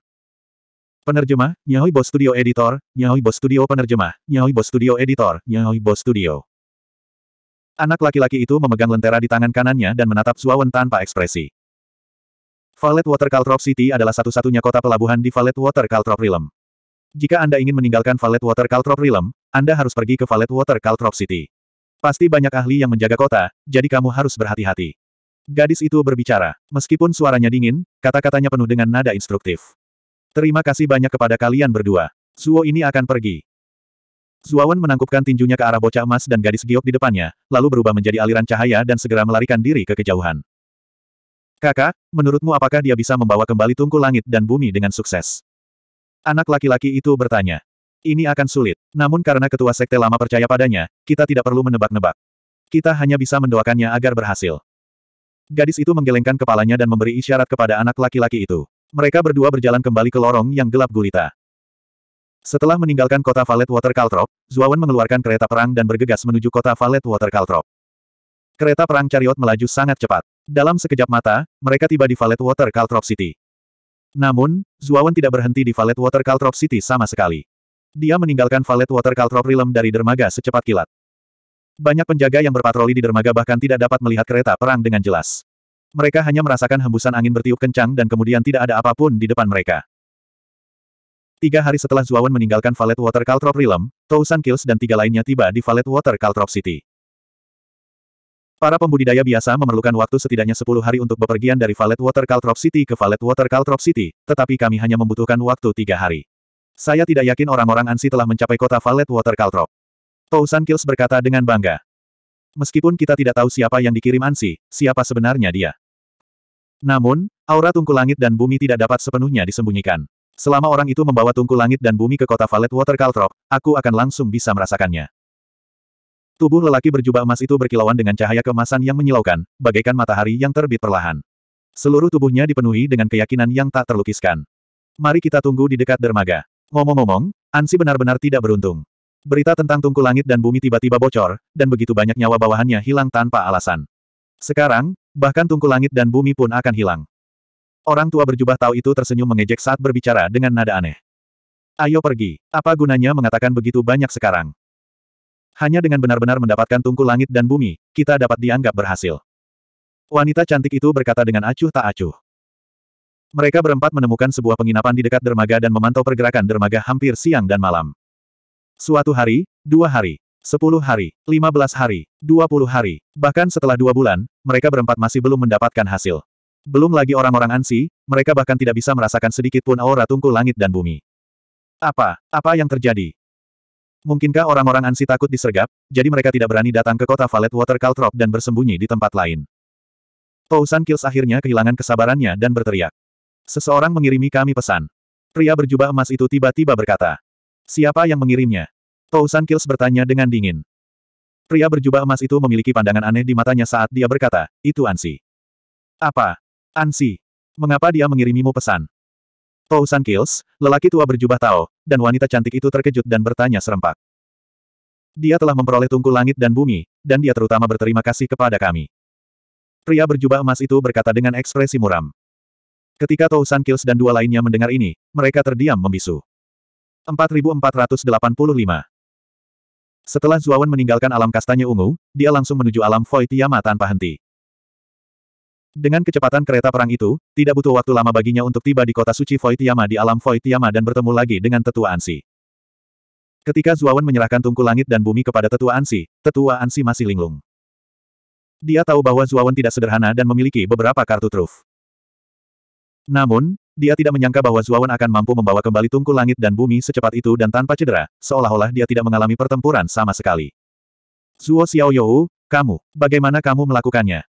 Penerjemah, Nyahoy Bos Studio Editor, Nyahoy Bos Studio Penerjemah, Nyahoy Bos Studio Editor, Nyahoy Bos Studio. Anak laki-laki itu memegang lentera di tangan kanannya dan menatap Zuawan tanpa ekspresi. Valet Water Caltrop City adalah satu-satunya kota pelabuhan di Valet Water Caltrop Realm. Jika Anda ingin meninggalkan Valet Water Caltrop Realm, Anda harus pergi ke Valet Water Caltrop City. Pasti banyak ahli yang menjaga kota, jadi kamu harus berhati-hati. Gadis itu berbicara. Meskipun suaranya dingin, kata-katanya penuh dengan nada instruktif. Terima kasih banyak kepada kalian berdua. Zuo ini akan pergi. Zuawan menangkupkan tinjunya ke arah bocah emas dan gadis giok di depannya, lalu berubah menjadi aliran cahaya dan segera melarikan diri ke kejauhan. Kakak, menurutmu apakah dia bisa membawa kembali tungku langit dan bumi dengan sukses? Anak laki-laki itu bertanya. Ini akan sulit, namun karena ketua sekte lama percaya padanya, kita tidak perlu menebak-nebak. Kita hanya bisa mendoakannya agar berhasil. Gadis itu menggelengkan kepalanya dan memberi isyarat kepada anak laki-laki itu. Mereka berdua berjalan kembali ke lorong yang gelap gulita. Setelah meninggalkan kota Valet Water Caltrop, Zuawan mengeluarkan kereta perang dan bergegas menuju kota Valet Water Caltrop. Kereta perang Chariot melaju sangat cepat. Dalam sekejap mata, mereka tiba di Valet Water Caltrop City. Namun, Zuawan tidak berhenti di Valet Water Caltrop City sama sekali. Dia meninggalkan Valet Water Caltrop Realm dari dermaga secepat kilat. Banyak penjaga yang berpatroli di dermaga bahkan tidak dapat melihat kereta perang dengan jelas. Mereka hanya merasakan hembusan angin bertiup kencang dan kemudian tidak ada apapun di depan mereka. Tiga hari setelah Zuawan meninggalkan Valet Water Caltrop Realm, Tousan Kills dan tiga lainnya tiba di Valet Water Caltrop City. Para pembudidaya biasa memerlukan waktu setidaknya 10 hari untuk bepergian dari Valet Water Caltrop City ke Valet Water Caltrop City, tetapi kami hanya membutuhkan waktu tiga hari. Saya tidak yakin orang-orang Ansi telah mencapai kota Valet Water Caltrop. Tousan Kills berkata dengan bangga. Meskipun kita tidak tahu siapa yang dikirim Ansi, siapa sebenarnya dia. Namun, aura tungku langit dan bumi tidak dapat sepenuhnya disembunyikan. Selama orang itu membawa tungku langit dan bumi ke kota Valet Water Caltrop, aku akan langsung bisa merasakannya. Tubuh lelaki berjubah emas itu berkilauan dengan cahaya kemasan yang menyilaukan, bagaikan matahari yang terbit perlahan. Seluruh tubuhnya dipenuhi dengan keyakinan yang tak terlukiskan. Mari kita tunggu di dekat dermaga. Ngomong-ngomong, Ansi benar-benar tidak beruntung. Berita tentang tungku langit dan bumi tiba-tiba bocor, dan begitu banyak nyawa bawahannya hilang tanpa alasan. Sekarang, bahkan tungku langit dan bumi pun akan hilang. Orang tua berjubah tahu itu tersenyum mengejek saat berbicara dengan nada aneh. Ayo pergi, apa gunanya mengatakan begitu banyak sekarang? Hanya dengan benar-benar mendapatkan tungku langit dan bumi, kita dapat dianggap berhasil. Wanita cantik itu berkata dengan acuh tak acuh. Mereka berempat menemukan sebuah penginapan di dekat dermaga dan memantau pergerakan dermaga hampir siang dan malam. Suatu hari, dua hari, sepuluh hari, lima belas hari, dua puluh hari, bahkan setelah dua bulan, mereka berempat masih belum mendapatkan hasil. Belum lagi orang-orang ansi, mereka bahkan tidak bisa merasakan sedikit pun aura tungku langit dan bumi. Apa, apa yang terjadi? Mungkinkah orang-orang Ansi takut disergap, jadi mereka tidak berani datang ke kota Valet Water Caltrop dan bersembunyi di tempat lain. Tousan Kills akhirnya kehilangan kesabarannya dan berteriak. Seseorang mengirimi kami pesan. Pria berjubah emas itu tiba-tiba berkata. Siapa yang mengirimnya? Tousan Kills bertanya dengan dingin. Pria berjubah emas itu memiliki pandangan aneh di matanya saat dia berkata, itu Ansi. Apa? Ansi? Mengapa dia mengirimimu pesan? Tousan Kills, lelaki tua berjubah tahu, dan wanita cantik itu terkejut dan bertanya serempak. Dia telah memperoleh tungku langit dan bumi, dan dia terutama berterima kasih kepada kami. Pria berjubah emas itu berkata dengan ekspresi muram. Ketika Tousan Kills dan dua lainnya mendengar ini, mereka terdiam membisu. 4485 Setelah Zuawan meninggalkan alam kastanya ungu, dia langsung menuju alam Void Yama tanpa henti. Dengan kecepatan kereta perang itu, tidak butuh waktu lama baginya untuk tiba di kota suci Void di alam Void dan bertemu lagi dengan Tetua Ansi. Ketika Zuawan menyerahkan tungku langit dan bumi kepada Tetua Ansi, Tetua Ansi masih linglung. Dia tahu bahwa Zuawan tidak sederhana dan memiliki beberapa kartu truf. Namun, dia tidak menyangka bahwa Zuawan akan mampu membawa kembali tungku langit dan bumi secepat itu dan tanpa cedera, seolah-olah dia tidak mengalami pertempuran sama sekali. Zuo Xiaoyou, kamu, bagaimana kamu melakukannya?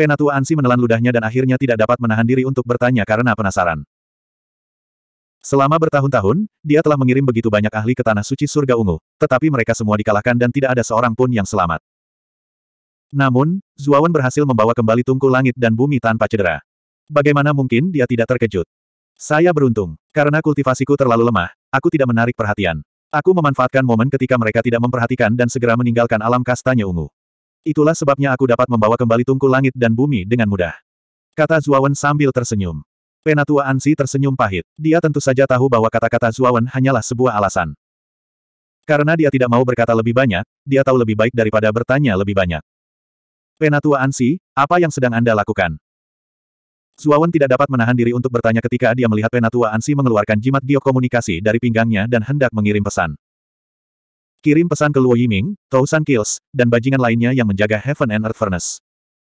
Penatua Ansi menelan ludahnya dan akhirnya tidak dapat menahan diri untuk bertanya karena penasaran. Selama bertahun-tahun, dia telah mengirim begitu banyak ahli ke Tanah Suci Surga Ungu, tetapi mereka semua dikalahkan dan tidak ada seorang pun yang selamat. Namun, Zuawan berhasil membawa kembali tungku langit dan bumi tanpa cedera. Bagaimana mungkin dia tidak terkejut? Saya beruntung, karena kultivasiku terlalu lemah, aku tidak menarik perhatian. Aku memanfaatkan momen ketika mereka tidak memperhatikan dan segera meninggalkan alam kastanya ungu. Itulah sebabnya aku dapat membawa kembali tungku langit dan bumi dengan mudah. Kata Zuawan sambil tersenyum. Penatua Ansi tersenyum pahit. Dia tentu saja tahu bahwa kata-kata Zuawan hanyalah sebuah alasan. Karena dia tidak mau berkata lebih banyak, dia tahu lebih baik daripada bertanya lebih banyak. Penatua Ansi, apa yang sedang Anda lakukan? Zuawan tidak dapat menahan diri untuk bertanya ketika dia melihat Penatua Ansi mengeluarkan jimat geokomunikasi dari pinggangnya dan hendak mengirim pesan. Kirim pesan ke Luo Yiming, Tousan Kills, dan bajingan lainnya yang menjaga Heaven and Earth Furnace.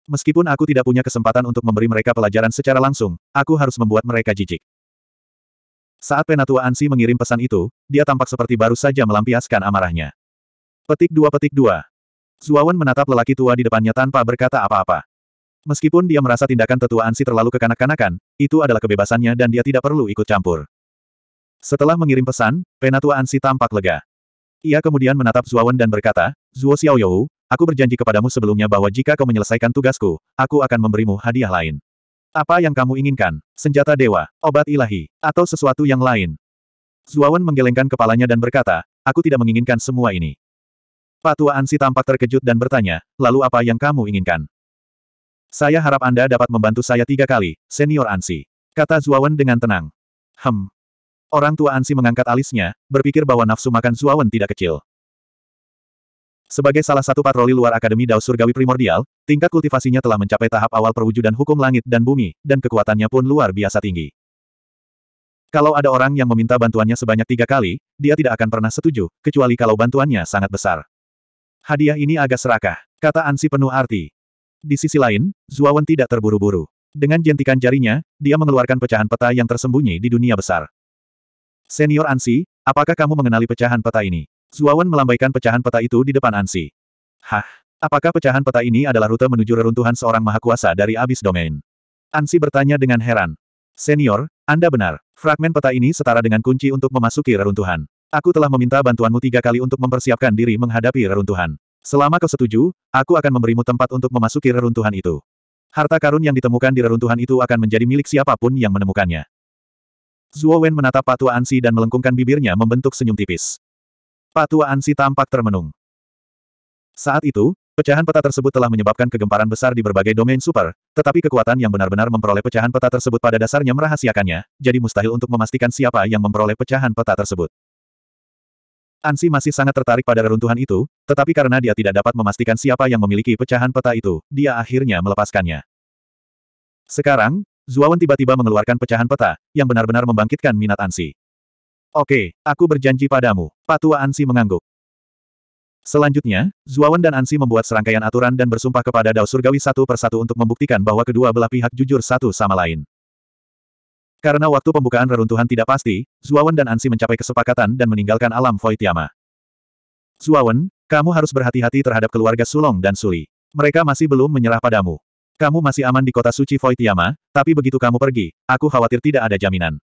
Meskipun aku tidak punya kesempatan untuk memberi mereka pelajaran secara langsung, aku harus membuat mereka jijik. Saat Penatua Ansi mengirim pesan itu, dia tampak seperti baru saja melampiaskan amarahnya. Petik dua petik dua. Zuawan menatap lelaki tua di depannya tanpa berkata apa-apa. Meskipun dia merasa tindakan tetua Ansi terlalu kekanak-kanakan, itu adalah kebebasannya dan dia tidak perlu ikut campur. Setelah mengirim pesan, Penatua Ansi tampak lega. Ia kemudian menatap Zuawan dan berkata, Zuo Xiaoyou, aku berjanji kepadamu sebelumnya bahwa jika kau menyelesaikan tugasku, aku akan memberimu hadiah lain. Apa yang kamu inginkan? Senjata dewa, obat ilahi, atau sesuatu yang lain? Zuawan menggelengkan kepalanya dan berkata, aku tidak menginginkan semua ini. Patua Ansi tampak terkejut dan bertanya, lalu apa yang kamu inginkan? Saya harap Anda dapat membantu saya tiga kali, Senior Ansi. Kata Zuawan dengan tenang. Hem, Orang tua Ansi mengangkat alisnya, berpikir bahwa nafsu makan Zuawan tidak kecil. Sebagai salah satu patroli luar Akademi Dao Surgawi Primordial, tingkat kultivasinya telah mencapai tahap awal perwujudan hukum langit dan bumi, dan kekuatannya pun luar biasa tinggi. Kalau ada orang yang meminta bantuannya sebanyak tiga kali, dia tidak akan pernah setuju, kecuali kalau bantuannya sangat besar. Hadiah ini agak serakah, kata Ansi penuh arti. Di sisi lain, Zuawan tidak terburu-buru. Dengan jentikan jarinya, dia mengeluarkan pecahan peta yang tersembunyi di dunia besar. Senior Ansi, apakah kamu mengenali pecahan peta ini? Zuawan melambaikan pecahan peta itu di depan Ansi. Hah? Apakah pecahan peta ini adalah rute menuju reruntuhan seorang mahakuasa dari abis domain? Ansi bertanya dengan heran. Senior, Anda benar. Fragmen peta ini setara dengan kunci untuk memasuki reruntuhan. Aku telah meminta bantuanmu tiga kali untuk mempersiapkan diri menghadapi reruntuhan. Selama kau setuju, aku akan memberimu tempat untuk memasuki reruntuhan itu. Harta karun yang ditemukan di reruntuhan itu akan menjadi milik siapapun yang menemukannya. Zuo Wen menatap Patua Ansi dan melengkungkan bibirnya membentuk senyum tipis. Patua Ansi tampak termenung. Saat itu, pecahan peta tersebut telah menyebabkan kegemparan besar di berbagai domain super, tetapi kekuatan yang benar-benar memperoleh pecahan peta tersebut pada dasarnya merahasiakannya, jadi mustahil untuk memastikan siapa yang memperoleh pecahan peta tersebut. Ansi masih sangat tertarik pada reruntuhan itu, tetapi karena dia tidak dapat memastikan siapa yang memiliki pecahan peta itu, dia akhirnya melepaskannya. Sekarang, Zuawan tiba-tiba mengeluarkan pecahan peta, yang benar-benar membangkitkan minat Ansi. Oke, aku berjanji padamu. Patua Ansi mengangguk. Selanjutnya, Zuawan dan Ansi membuat serangkaian aturan dan bersumpah kepada Dao Surgawi satu persatu untuk membuktikan bahwa kedua belah pihak jujur satu sama lain. Karena waktu pembukaan reruntuhan tidak pasti, Zuawan dan Ansi mencapai kesepakatan dan meninggalkan alam Voitiama. Zuawan, kamu harus berhati-hati terhadap keluarga Sulong dan Suli. Mereka masih belum menyerah padamu. Kamu masih aman di kota suci Voitiyama, tapi begitu kamu pergi, aku khawatir tidak ada jaminan.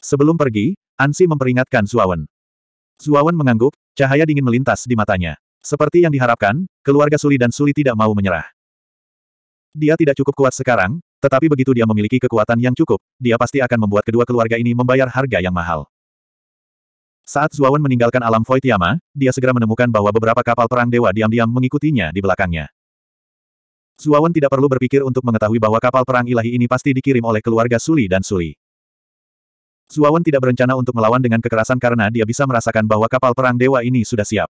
Sebelum pergi, Ansi memperingatkan Zuawan. Zuawan mengangguk, cahaya dingin melintas di matanya. Seperti yang diharapkan, keluarga Suli dan Suli tidak mau menyerah. Dia tidak cukup kuat sekarang, tetapi begitu dia memiliki kekuatan yang cukup, dia pasti akan membuat kedua keluarga ini membayar harga yang mahal. Saat Zuawan meninggalkan alam Void ya, dia segera menemukan bahwa beberapa kapal perang dewa diam-diam mengikutinya di belakangnya. Zuawan tidak perlu berpikir untuk mengetahui bahwa kapal perang ilahi ini pasti dikirim oleh keluarga Suli dan Suli. Zuawan tidak berencana untuk melawan dengan kekerasan karena dia bisa merasakan bahwa kapal perang dewa ini sudah siap.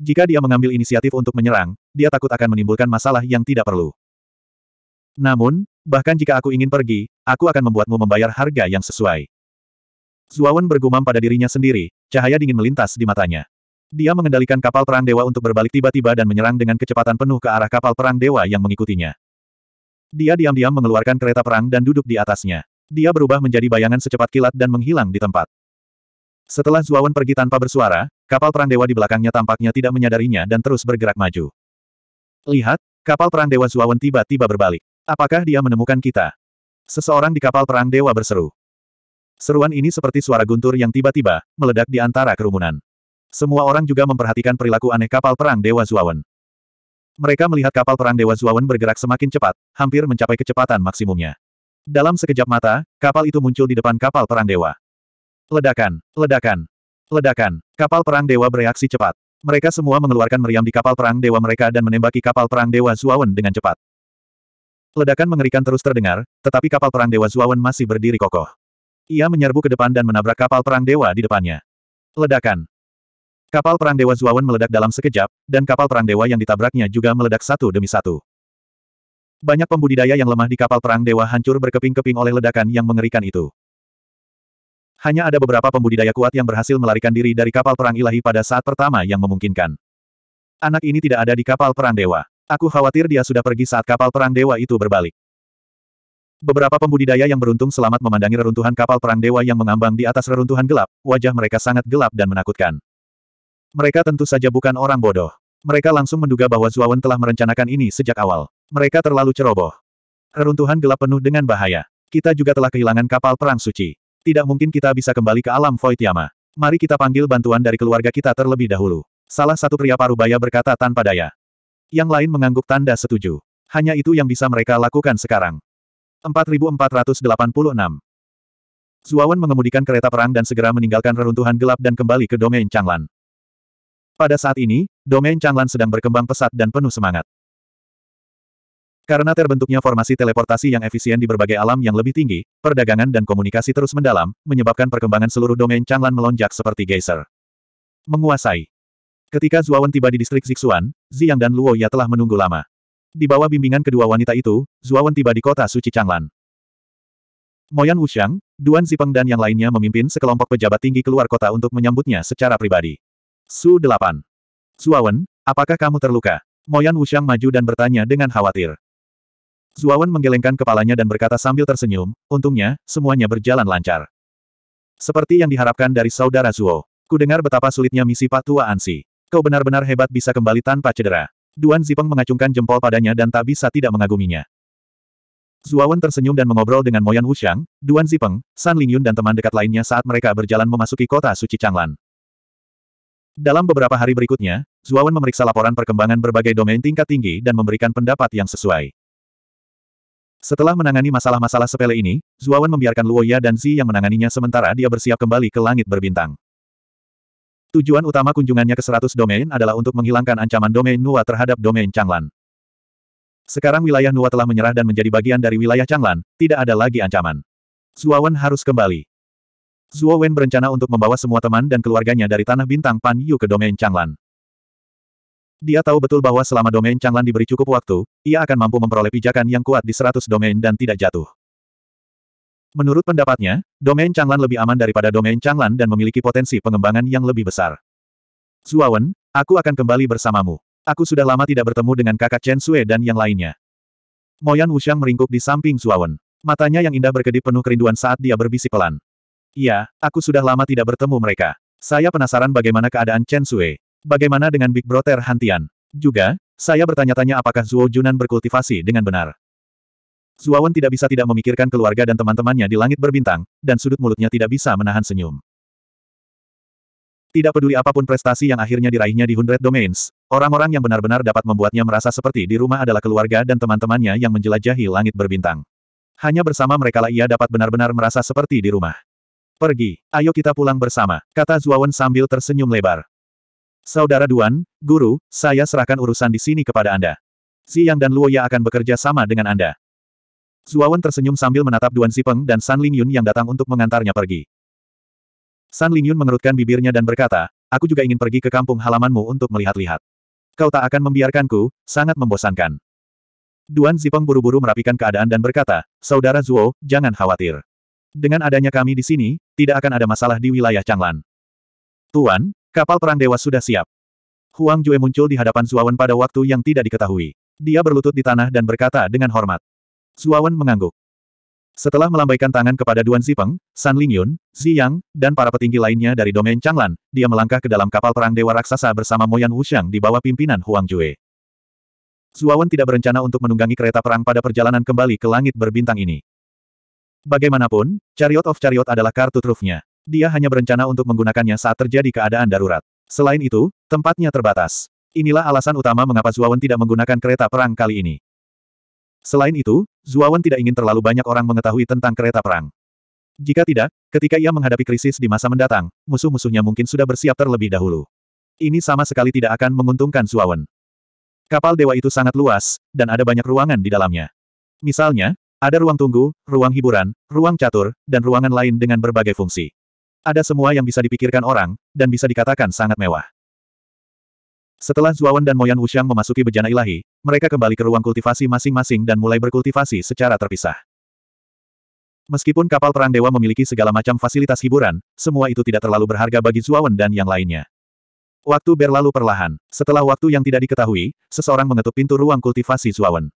Jika dia mengambil inisiatif untuk menyerang, dia takut akan menimbulkan masalah yang tidak perlu. Namun, bahkan jika aku ingin pergi, aku akan membuatmu membayar harga yang sesuai. Zuawan bergumam pada dirinya sendiri, cahaya dingin melintas di matanya. Dia mengendalikan kapal perang dewa untuk berbalik tiba-tiba dan menyerang dengan kecepatan penuh ke arah kapal perang dewa yang mengikutinya. Dia diam-diam mengeluarkan kereta perang dan duduk di atasnya. Dia berubah menjadi bayangan secepat kilat dan menghilang di tempat. Setelah Zuawan pergi tanpa bersuara, kapal perang dewa di belakangnya tampaknya tidak menyadarinya dan terus bergerak maju. Lihat, kapal perang dewa Zuawan tiba-tiba berbalik. Apakah dia menemukan kita? Seseorang di kapal perang dewa berseru. Seruan ini seperti suara guntur yang tiba-tiba meledak di antara kerumunan. Semua orang juga memperhatikan perilaku aneh kapal perang Dewa Zuawan. Mereka melihat kapal perang Dewa Zuawan bergerak semakin cepat, hampir mencapai kecepatan maksimumnya. Dalam sekejap mata, kapal itu muncul di depan kapal perang Dewa. Ledakan, ledakan, ledakan. Kapal perang Dewa bereaksi cepat. Mereka semua mengeluarkan meriam di kapal perang Dewa mereka dan menembaki kapal perang Dewa Zuawan dengan cepat. Ledakan mengerikan terus terdengar, tetapi kapal perang Dewa Zuawan masih berdiri kokoh. Ia menyerbu ke depan dan menabrak kapal perang Dewa di depannya. Ledakan, Kapal perang Dewa Zuawan meledak dalam sekejap, dan kapal perang Dewa yang ditabraknya juga meledak satu demi satu. Banyak pembudidaya yang lemah di kapal perang Dewa hancur berkeping-keping oleh ledakan yang mengerikan itu. Hanya ada beberapa pembudidaya kuat yang berhasil melarikan diri dari kapal perang ilahi pada saat pertama yang memungkinkan. Anak ini tidak ada di kapal perang Dewa. Aku khawatir dia sudah pergi saat kapal perang Dewa itu berbalik. Beberapa pembudidaya yang beruntung selamat memandangi reruntuhan kapal perang dewa yang mengambang di atas reruntuhan gelap, wajah mereka sangat gelap dan menakutkan. Mereka tentu saja bukan orang bodoh. Mereka langsung menduga bahwa Zuawan telah merencanakan ini sejak awal. Mereka terlalu ceroboh. Reruntuhan gelap penuh dengan bahaya. Kita juga telah kehilangan kapal perang suci. Tidak mungkin kita bisa kembali ke alam Void Yama. Mari kita panggil bantuan dari keluarga kita terlebih dahulu. Salah satu pria parubaya berkata tanpa daya. Yang lain mengangguk tanda setuju. Hanya itu yang bisa mereka lakukan sekarang. 4486 Zuawan mengemudikan kereta perang dan segera meninggalkan reruntuhan gelap dan kembali ke domain Changlan. Pada saat ini, domain Changlan sedang berkembang pesat dan penuh semangat. Karena terbentuknya formasi teleportasi yang efisien di berbagai alam yang lebih tinggi, perdagangan dan komunikasi terus mendalam, menyebabkan perkembangan seluruh domain Changlan melonjak seperti geyser. Menguasai. Ketika Zuawan tiba di distrik Zixuan, Ziyang dan Luo Ya telah menunggu lama. Di bawah bimbingan kedua wanita itu, Zuawan tiba di kota suci Changlan. Moyan Wuxiang, Duan Zipeng dan yang lainnya memimpin sekelompok pejabat tinggi keluar kota untuk menyambutnya secara pribadi. Su 8. Zuawan, apakah kamu terluka? Moyan Wushang maju dan bertanya dengan khawatir. Zuawan menggelengkan kepalanya dan berkata sambil tersenyum, untungnya, semuanya berjalan lancar. Seperti yang diharapkan dari saudara Zuo. Ku dengar betapa sulitnya misi Pak Tua Ansi. Kau benar-benar hebat bisa kembali tanpa cedera. Duan Zipeng mengacungkan jempol padanya dan tak bisa tidak mengaguminya. Zuawan tersenyum dan mengobrol dengan Moyan Wushang, Duan Zipeng, San Lingyun dan teman dekat lainnya saat mereka berjalan memasuki kota suci Changlan. Dalam beberapa hari berikutnya, Zuawan memeriksa laporan perkembangan berbagai domain tingkat tinggi dan memberikan pendapat yang sesuai. Setelah menangani masalah-masalah sepele ini, Zuawan membiarkan Luoya dan Zi yang menanganinya sementara dia bersiap kembali ke langit berbintang. Tujuan utama kunjungannya ke 100 domain adalah untuk menghilangkan ancaman domain Nua terhadap domain Changlan. Sekarang wilayah Nua telah menyerah dan menjadi bagian dari wilayah Changlan, tidak ada lagi ancaman. Zuawan harus kembali. Zuo Wen berencana untuk membawa semua teman dan keluarganya dari Tanah Bintang Pan Yu ke Domain Changlan. Dia tahu betul bahwa selama Domain Changlan diberi cukup waktu, ia akan mampu memperoleh pijakan yang kuat di seratus domain dan tidak jatuh. Menurut pendapatnya, Domain Changlan lebih aman daripada Domain Changlan dan memiliki potensi pengembangan yang lebih besar. Zuo Wen, aku akan kembali bersamamu. Aku sudah lama tidak bertemu dengan kakak Chen Sui dan yang lainnya. Moyan Wuxiang meringkuk di samping Zuo Wen. Matanya yang indah berkedip penuh kerinduan saat dia berbisik pelan. Iya, aku sudah lama tidak bertemu mereka. Saya penasaran bagaimana keadaan Chen Sui. Bagaimana dengan Big Brother Hantian? Juga, saya bertanya-tanya apakah Zuo Junan berkultivasi dengan benar. Zuo Wen tidak bisa tidak memikirkan keluarga dan teman-temannya di langit berbintang, dan sudut mulutnya tidak bisa menahan senyum. Tidak peduli apapun prestasi yang akhirnya diraihnya di Hundred Domains, orang-orang yang benar-benar dapat membuatnya merasa seperti di rumah adalah keluarga dan teman-temannya yang menjelajahi langit berbintang. Hanya bersama merekalah ia dapat benar-benar merasa seperti di rumah. Pergi, ayo kita pulang bersama, kata Zuawan sambil tersenyum lebar. Saudara Duan, Guru, saya serahkan urusan di sini kepada Anda. Ziyang dan Luoya akan bekerja sama dengan Anda. Zuawan tersenyum sambil menatap Duan Sipeng dan San Lingyun yang datang untuk mengantarnya pergi. San Lingyun mengerutkan bibirnya dan berkata, aku juga ingin pergi ke kampung halamanmu untuk melihat-lihat. Kau tak akan membiarkanku, sangat membosankan. Duan Zipeng buru-buru merapikan keadaan dan berkata, Saudara Zuo, jangan khawatir. Dengan adanya kami di sini, tidak akan ada masalah di wilayah Changlan. Tuan, kapal perang dewa sudah siap. Huang Jue muncul di hadapan Zuawan pada waktu yang tidak diketahui. Dia berlutut di tanah dan berkata dengan hormat. Zuawan mengangguk. Setelah melambaikan tangan kepada Duan Zipeng, San Lingyun, Zi Yang, dan para petinggi lainnya dari domain Changlan, dia melangkah ke dalam kapal perang dewa raksasa bersama Moyan Wuxiang di bawah pimpinan Huang Jue. Zuawan tidak berencana untuk menunggangi kereta perang pada perjalanan kembali ke langit berbintang ini. Bagaimanapun, Chariot of Chariot adalah kartu trufnya. Dia hanya berencana untuk menggunakannya saat terjadi keadaan darurat. Selain itu, tempatnya terbatas. Inilah alasan utama mengapa Zuawan tidak menggunakan kereta perang kali ini. Selain itu, Zuawan tidak ingin terlalu banyak orang mengetahui tentang kereta perang. Jika tidak, ketika ia menghadapi krisis di masa mendatang, musuh-musuhnya mungkin sudah bersiap terlebih dahulu. Ini sama sekali tidak akan menguntungkan Zuawan. Kapal dewa itu sangat luas, dan ada banyak ruangan di dalamnya. Misalnya, ada ruang tunggu, ruang hiburan, ruang catur, dan ruangan lain dengan berbagai fungsi. Ada semua yang bisa dipikirkan orang, dan bisa dikatakan sangat mewah. Setelah Zuawan dan Moyan Wuxiang memasuki bejana ilahi, mereka kembali ke ruang kultivasi masing-masing dan mulai berkultivasi secara terpisah. Meskipun kapal perang dewa memiliki segala macam fasilitas hiburan, semua itu tidak terlalu berharga bagi Zuawan dan yang lainnya. Waktu berlalu perlahan. Setelah waktu yang tidak diketahui, seseorang mengetuk pintu ruang kultivasi Zuawan.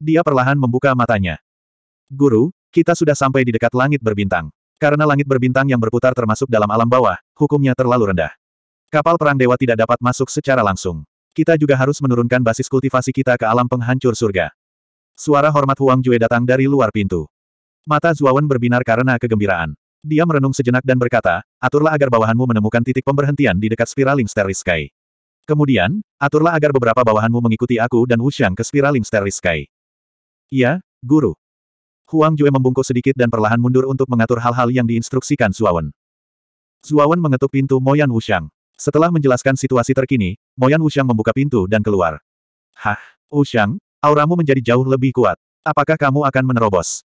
Dia perlahan membuka matanya. Guru, kita sudah sampai di dekat langit berbintang. Karena langit berbintang yang berputar termasuk dalam alam bawah, hukumnya terlalu rendah. Kapal perang dewa tidak dapat masuk secara langsung. Kita juga harus menurunkan basis kultivasi kita ke alam penghancur surga. Suara hormat Huang Jue datang dari luar pintu. Mata Zuawan berbinar karena kegembiraan. Dia merenung sejenak dan berkata, aturlah agar bawahanmu menemukan titik pemberhentian di dekat spiraling Starry Sky. Kemudian, aturlah agar beberapa bawahanmu mengikuti aku dan Wuxiang ke spiraling Starry Sky. Iya, Guru. Huang Jue membungkuk sedikit dan perlahan mundur untuk mengatur hal-hal yang diinstruksikan Zuawan. Zuawan mengetuk pintu Moyan Wushang. Setelah menjelaskan situasi terkini, Moyan Wushang membuka pintu dan keluar. Hah, Wushang, auramu menjadi jauh lebih kuat. Apakah kamu akan menerobos?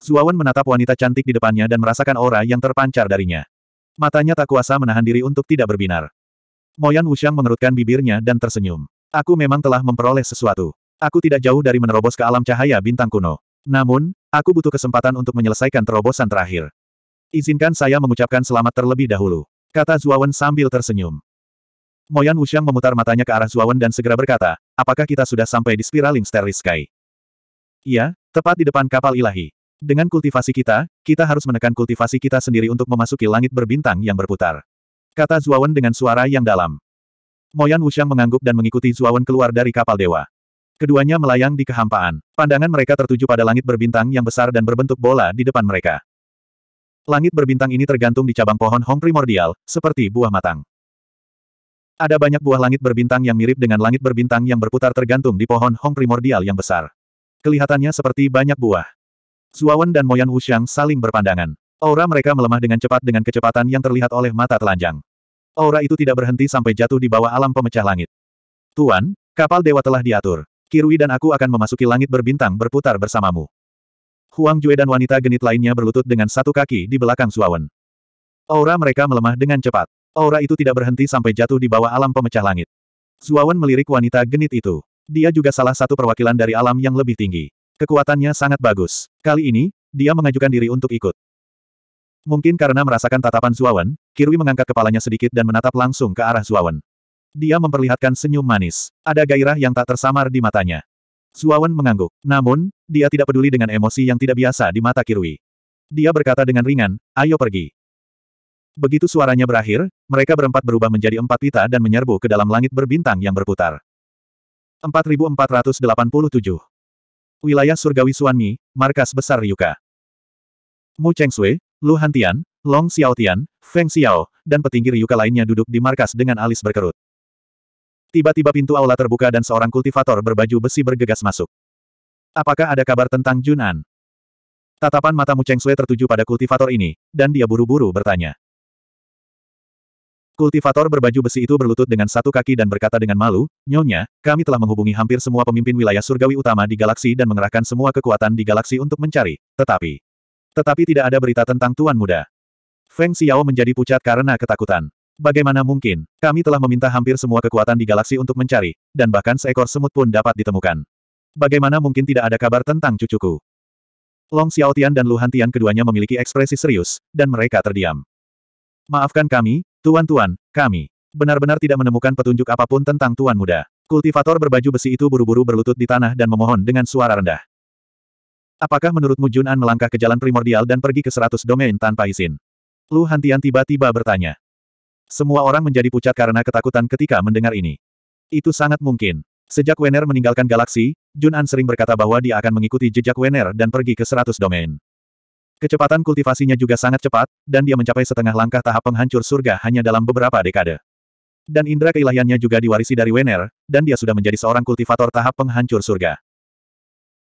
Zuawan menatap wanita cantik di depannya dan merasakan aura yang terpancar darinya. Matanya tak kuasa menahan diri untuk tidak berbinar. Moyan Wushang mengerutkan bibirnya dan tersenyum. Aku memang telah memperoleh sesuatu. Aku tidak jauh dari menerobos ke alam cahaya bintang kuno. Namun, aku butuh kesempatan untuk menyelesaikan terobosan terakhir. Izinkan saya mengucapkan selamat terlebih dahulu, kata Zuawan sambil tersenyum. Moyan Wuxiang memutar matanya ke arah Zuawan dan segera berkata, apakah kita sudah sampai di spiraling Starry Sky? Iya, tepat di depan kapal ilahi. Dengan kultivasi kita, kita harus menekan kultivasi kita sendiri untuk memasuki langit berbintang yang berputar. Kata Zuawan dengan suara yang dalam. Moyan Wuxiang mengangguk dan mengikuti Zuawan keluar dari kapal dewa. Keduanya melayang di kehampaan. Pandangan mereka tertuju pada langit berbintang yang besar dan berbentuk bola di depan mereka. Langit berbintang ini tergantung di cabang pohon hong primordial, seperti buah matang. Ada banyak buah langit berbintang yang mirip dengan langit berbintang yang berputar tergantung di pohon hong primordial yang besar. Kelihatannya seperti banyak buah. Zuawan dan Moyan Wuxiang saling berpandangan. Aura mereka melemah dengan cepat dengan kecepatan yang terlihat oleh mata telanjang. Aura itu tidak berhenti sampai jatuh di bawah alam pemecah langit. Tuan, kapal dewa telah diatur. Kirui dan aku akan memasuki langit berbintang berputar bersamamu. Huang Jue dan wanita genit lainnya berlutut dengan satu kaki di belakang Suawen. Aura mereka melemah dengan cepat. Aura itu tidak berhenti sampai jatuh di bawah alam pemecah langit. Suawen melirik wanita genit itu. Dia juga salah satu perwakilan dari alam yang lebih tinggi. Kekuatannya sangat bagus. Kali ini, dia mengajukan diri untuk ikut. Mungkin karena merasakan tatapan Zuawan, Kirui mengangkat kepalanya sedikit dan menatap langsung ke arah Zuawan. Dia memperlihatkan senyum manis. Ada gairah yang tak tersamar di matanya. Zuawan mengangguk. Namun, dia tidak peduli dengan emosi yang tidak biasa di mata Kirui. Dia berkata dengan ringan, ayo pergi. Begitu suaranya berakhir, mereka berempat berubah menjadi empat pita dan menyerbu ke dalam langit berbintang yang berputar. 4487 Wilayah Surgawi Suanmi, Markas Besar Ryuka Mu Chengsui, Lu Hantian, Long Xiaotian, Feng Xiao, dan petinggi Ryuka lainnya duduk di markas dengan alis berkerut. Tiba-tiba pintu aula terbuka dan seorang kultivator berbaju besi bergegas masuk. Apakah ada kabar tentang Junan? Tatapan mata Mu Cheng Sui tertuju pada kultivator ini, dan dia buru-buru bertanya. Kultivator berbaju besi itu berlutut dengan satu kaki dan berkata dengan malu, Nyonya, kami telah menghubungi hampir semua pemimpin wilayah surgawi utama di galaksi dan mengerahkan semua kekuatan di galaksi untuk mencari, tetapi... Tetapi tidak ada berita tentang Tuan Muda. Feng Xiao menjadi pucat karena ketakutan. Bagaimana mungkin, kami telah meminta hampir semua kekuatan di galaksi untuk mencari, dan bahkan seekor semut pun dapat ditemukan. Bagaimana mungkin tidak ada kabar tentang cucuku? Long Xiaotian dan Lu Hantian keduanya memiliki ekspresi serius, dan mereka terdiam. Maafkan kami, tuan-tuan, kami benar-benar tidak menemukan petunjuk apapun tentang tuan muda. Kultivator berbaju besi itu buru-buru berlutut di tanah dan memohon dengan suara rendah. Apakah menurutmu Jun'an melangkah ke jalan primordial dan pergi ke seratus domain tanpa izin? Lu Hantian tiba-tiba bertanya. Semua orang menjadi pucat karena ketakutan ketika mendengar ini. Itu sangat mungkin. Sejak Wener meninggalkan galaksi, Jun An sering berkata bahwa dia akan mengikuti jejak Wener dan pergi ke seratus domain. Kecepatan kultivasinya juga sangat cepat, dan dia mencapai setengah langkah tahap penghancur surga hanya dalam beberapa dekade. Dan indera keilahiannya juga diwarisi dari Wener, dan dia sudah menjadi seorang kultivator tahap penghancur surga.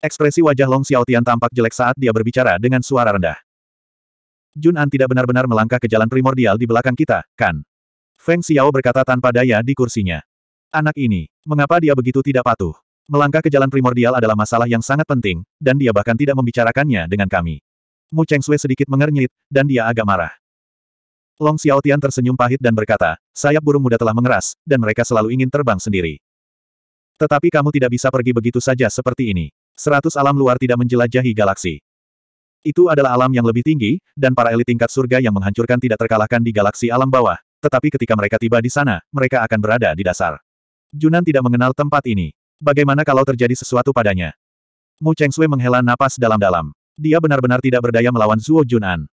Ekspresi wajah Long Xiaotian tampak jelek saat dia berbicara dengan suara rendah. Jun An tidak benar-benar melangkah ke jalan primordial di belakang kita, kan? Feng Xiao berkata tanpa daya di kursinya. Anak ini, mengapa dia begitu tidak patuh? Melangkah ke jalan primordial adalah masalah yang sangat penting, dan dia bahkan tidak membicarakannya dengan kami. Mu Cheng Sui sedikit mengernyit, dan dia agak marah. Long Xiao Tian tersenyum pahit dan berkata, sayap burung muda telah mengeras, dan mereka selalu ingin terbang sendiri. Tetapi kamu tidak bisa pergi begitu saja seperti ini. Seratus alam luar tidak menjelajahi galaksi. Itu adalah alam yang lebih tinggi, dan para elit tingkat surga yang menghancurkan tidak terkalahkan di galaksi alam bawah, tetapi ketika mereka tiba di sana, mereka akan berada di dasar. Junan tidak mengenal tempat ini. Bagaimana kalau terjadi sesuatu padanya? Mu Cheng Sui menghela napas dalam-dalam. Dia benar-benar tidak berdaya melawan Zuo Junan.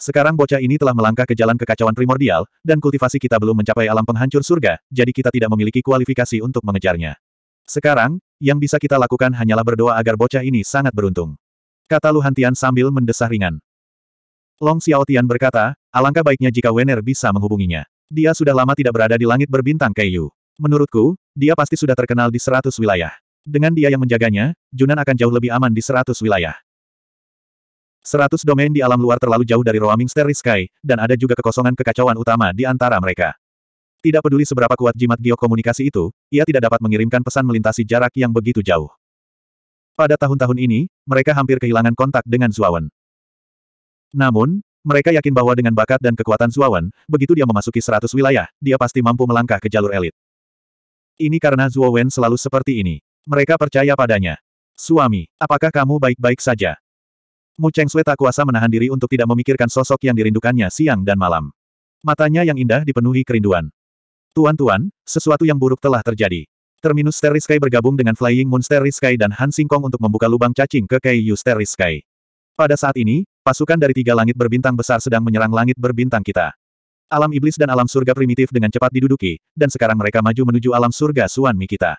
Sekarang bocah ini telah melangkah ke jalan kekacauan primordial, dan kultivasi kita belum mencapai alam penghancur surga, jadi kita tidak memiliki kualifikasi untuk mengejarnya. Sekarang, yang bisa kita lakukan hanyalah berdoa agar bocah ini sangat beruntung. Kata Luhantian sambil mendesah ringan. Long Xiaotian berkata, alangkah baiknya jika Wener bisa menghubunginya. Dia sudah lama tidak berada di langit berbintang Keiyu. Menurutku, dia pasti sudah terkenal di seratus wilayah. Dengan dia yang menjaganya, Junan akan jauh lebih aman di seratus wilayah. Seratus domain di alam luar terlalu jauh dari roaming Starry Sky, dan ada juga kekosongan kekacauan utama di antara mereka. Tidak peduli seberapa kuat jimat geokomunikasi itu, ia tidak dapat mengirimkan pesan melintasi jarak yang begitu jauh. Pada tahun-tahun ini, mereka hampir kehilangan kontak dengan Zuawan. Namun, mereka yakin bahwa dengan bakat dan kekuatan Zuowen, begitu dia memasuki seratus wilayah, dia pasti mampu melangkah ke jalur elit. Ini karena Zuowen selalu seperti ini. Mereka percaya padanya. Suami, apakah kamu baik-baik saja? Mu Sui tak kuasa menahan diri untuk tidak memikirkan sosok yang dirindukannya siang dan malam. Matanya yang indah dipenuhi kerinduan. Tuan-tuan, sesuatu yang buruk telah terjadi. Terminus Starry Sky bergabung dengan Flying Moon Starry Sky dan Han Singkong untuk membuka lubang cacing ke Kei Yu Sky. Pada saat ini, Pasukan dari tiga langit berbintang besar sedang menyerang langit berbintang kita. Alam iblis dan alam surga primitif dengan cepat diduduki, dan sekarang mereka maju menuju alam surga Suan kita.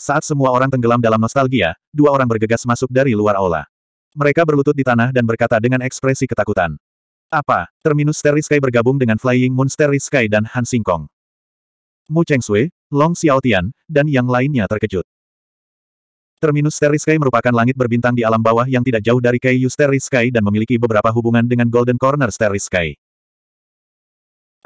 Saat semua orang tenggelam dalam nostalgia, dua orang bergegas masuk dari luar aula. Mereka berlutut di tanah dan berkata dengan ekspresi ketakutan. Apa? Terminus Starry Sky bergabung dengan Flying Moon Starry Sky dan Han Singkong. Mu Cheng Sui, Long Xiaotian, dan yang lainnya terkejut. Terminus Starry Sky merupakan langit berbintang di alam bawah yang tidak jauh dari Kei Starry Sky dan memiliki beberapa hubungan dengan Golden Corner Starry Sky.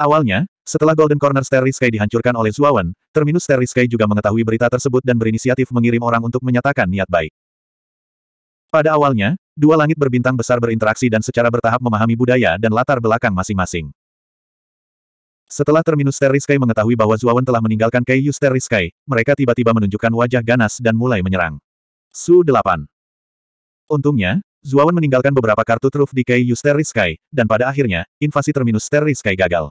Awalnya, setelah Golden Corner Starry Sky dihancurkan oleh Zuawan, Terminus Starry Sky juga mengetahui berita tersebut dan berinisiatif mengirim orang untuk menyatakan niat baik. Pada awalnya, dua langit berbintang besar berinteraksi dan secara bertahap memahami budaya dan latar belakang masing-masing. Setelah Terminus Terry Sky mengetahui bahwa Zuawan telah meninggalkan Kei Terry Sky, mereka tiba-tiba menunjukkan wajah ganas dan mulai menyerang. Su 8. Untungnya, Zuawan meninggalkan beberapa kartu truf di Kei Starry Sky, dan pada akhirnya, invasi Terminus Terry Sky gagal.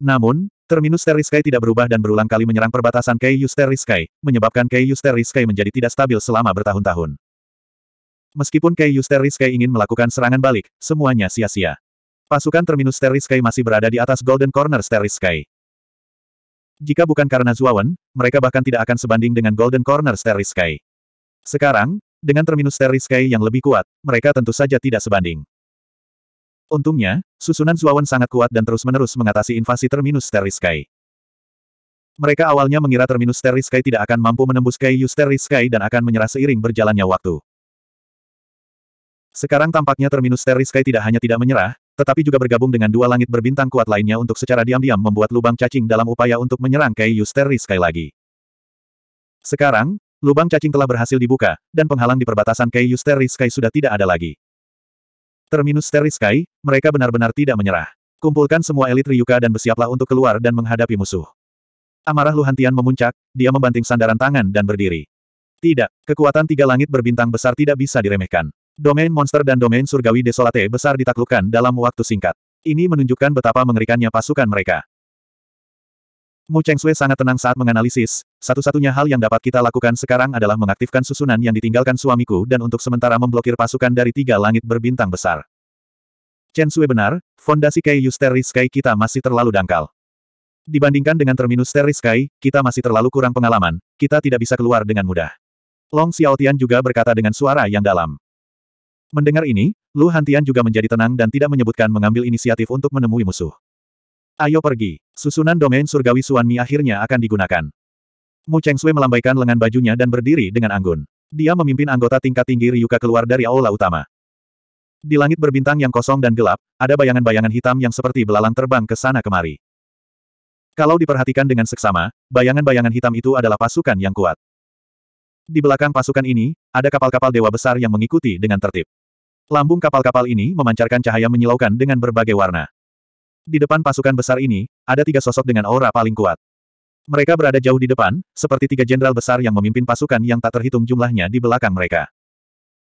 Namun, Terminus Terry Sky tidak berubah dan berulang kali menyerang perbatasan Kei Starry Sky, menyebabkan Kei Starry Sky menjadi tidak stabil selama bertahun-tahun. Meskipun Kei Starry Sky ingin melakukan serangan balik, semuanya sia-sia. Pasukan Terminus Terry Sky masih berada di atas Golden Corner Terry Sky. Jika bukan karena Zuawan, mereka bahkan tidak akan sebanding dengan Golden Corner Starry Sky. Sekarang, dengan terminus Starry Sky yang lebih kuat, mereka tentu saja tidak sebanding. Untungnya, susunan Zuawan sangat kuat dan terus-menerus mengatasi invasi terminus Starry Sky. Mereka awalnya mengira terminus Starry Sky tidak akan mampu menembus Keiyu Starry Sky dan akan menyerah seiring berjalannya waktu. Sekarang tampaknya terminus Starry Sky tidak hanya tidak menyerah, tetapi juga bergabung dengan dua langit berbintang kuat lainnya untuk secara diam-diam membuat lubang cacing dalam upaya untuk menyerang Kei Yusteri sekali lagi. Sekarang, lubang cacing telah berhasil dibuka, dan penghalang di perbatasan Kei Yusteri Sky sudah tidak ada lagi. Terminus Steri Sky, mereka benar-benar tidak menyerah. Kumpulkan semua elit Ryuka dan bersiaplah untuk keluar dan menghadapi musuh. Amarah Luhantian memuncak, dia membanting sandaran tangan dan berdiri. Tidak, kekuatan tiga langit berbintang besar tidak bisa diremehkan. Domain monster dan domain surgawi desolate besar ditaklukkan dalam waktu singkat. Ini menunjukkan betapa mengerikannya pasukan mereka. Mu Cheng Sui sangat tenang saat menganalisis, satu-satunya hal yang dapat kita lakukan sekarang adalah mengaktifkan susunan yang ditinggalkan suamiku dan untuk sementara memblokir pasukan dari tiga langit berbintang besar. Chen Sui benar, fondasi Kai Yusteri Sky kita masih terlalu dangkal. Dibandingkan dengan terminus Terry Sky, kita masih terlalu kurang pengalaman, kita tidak bisa keluar dengan mudah. Long Xiaotian juga berkata dengan suara yang dalam. Mendengar ini, Lu Hantian juga menjadi tenang dan tidak menyebutkan mengambil inisiatif untuk menemui musuh. Ayo pergi. Susunan domain surgawi Suanmi akhirnya akan digunakan. Mu Cheng Sui melambaikan lengan bajunya dan berdiri dengan anggun. Dia memimpin anggota tingkat tinggi Ryuka keluar dari aula utama. Di langit berbintang yang kosong dan gelap, ada bayangan-bayangan hitam yang seperti belalang terbang ke sana kemari. Kalau diperhatikan dengan seksama, bayangan-bayangan hitam itu adalah pasukan yang kuat. Di belakang pasukan ini, ada kapal-kapal dewa besar yang mengikuti dengan tertib. Lambung kapal-kapal ini memancarkan cahaya menyilaukan dengan berbagai warna. Di depan pasukan besar ini, ada tiga sosok dengan aura paling kuat. Mereka berada jauh di depan, seperti tiga jenderal besar yang memimpin pasukan yang tak terhitung jumlahnya di belakang mereka.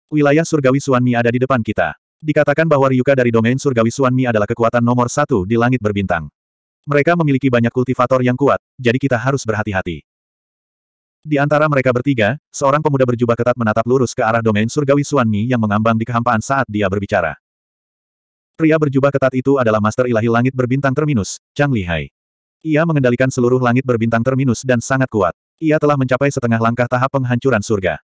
Wilayah surgawi Suanmi ada di depan kita. Dikatakan bahwa Ryuka dari domain surgawi Suanmi adalah kekuatan nomor satu di langit berbintang. Mereka memiliki banyak kultivator yang kuat, jadi kita harus berhati-hati. Di antara mereka bertiga, seorang pemuda berjubah ketat menatap lurus ke arah domain surgawi Suanmi yang mengambang di kehampaan saat dia berbicara. Pria berjubah ketat itu adalah Master Ilahi Langit Berbintang Terminus, Chang Lihai. Ia mengendalikan seluruh langit berbintang Terminus dan sangat kuat. Ia telah mencapai setengah langkah tahap penghancuran surga.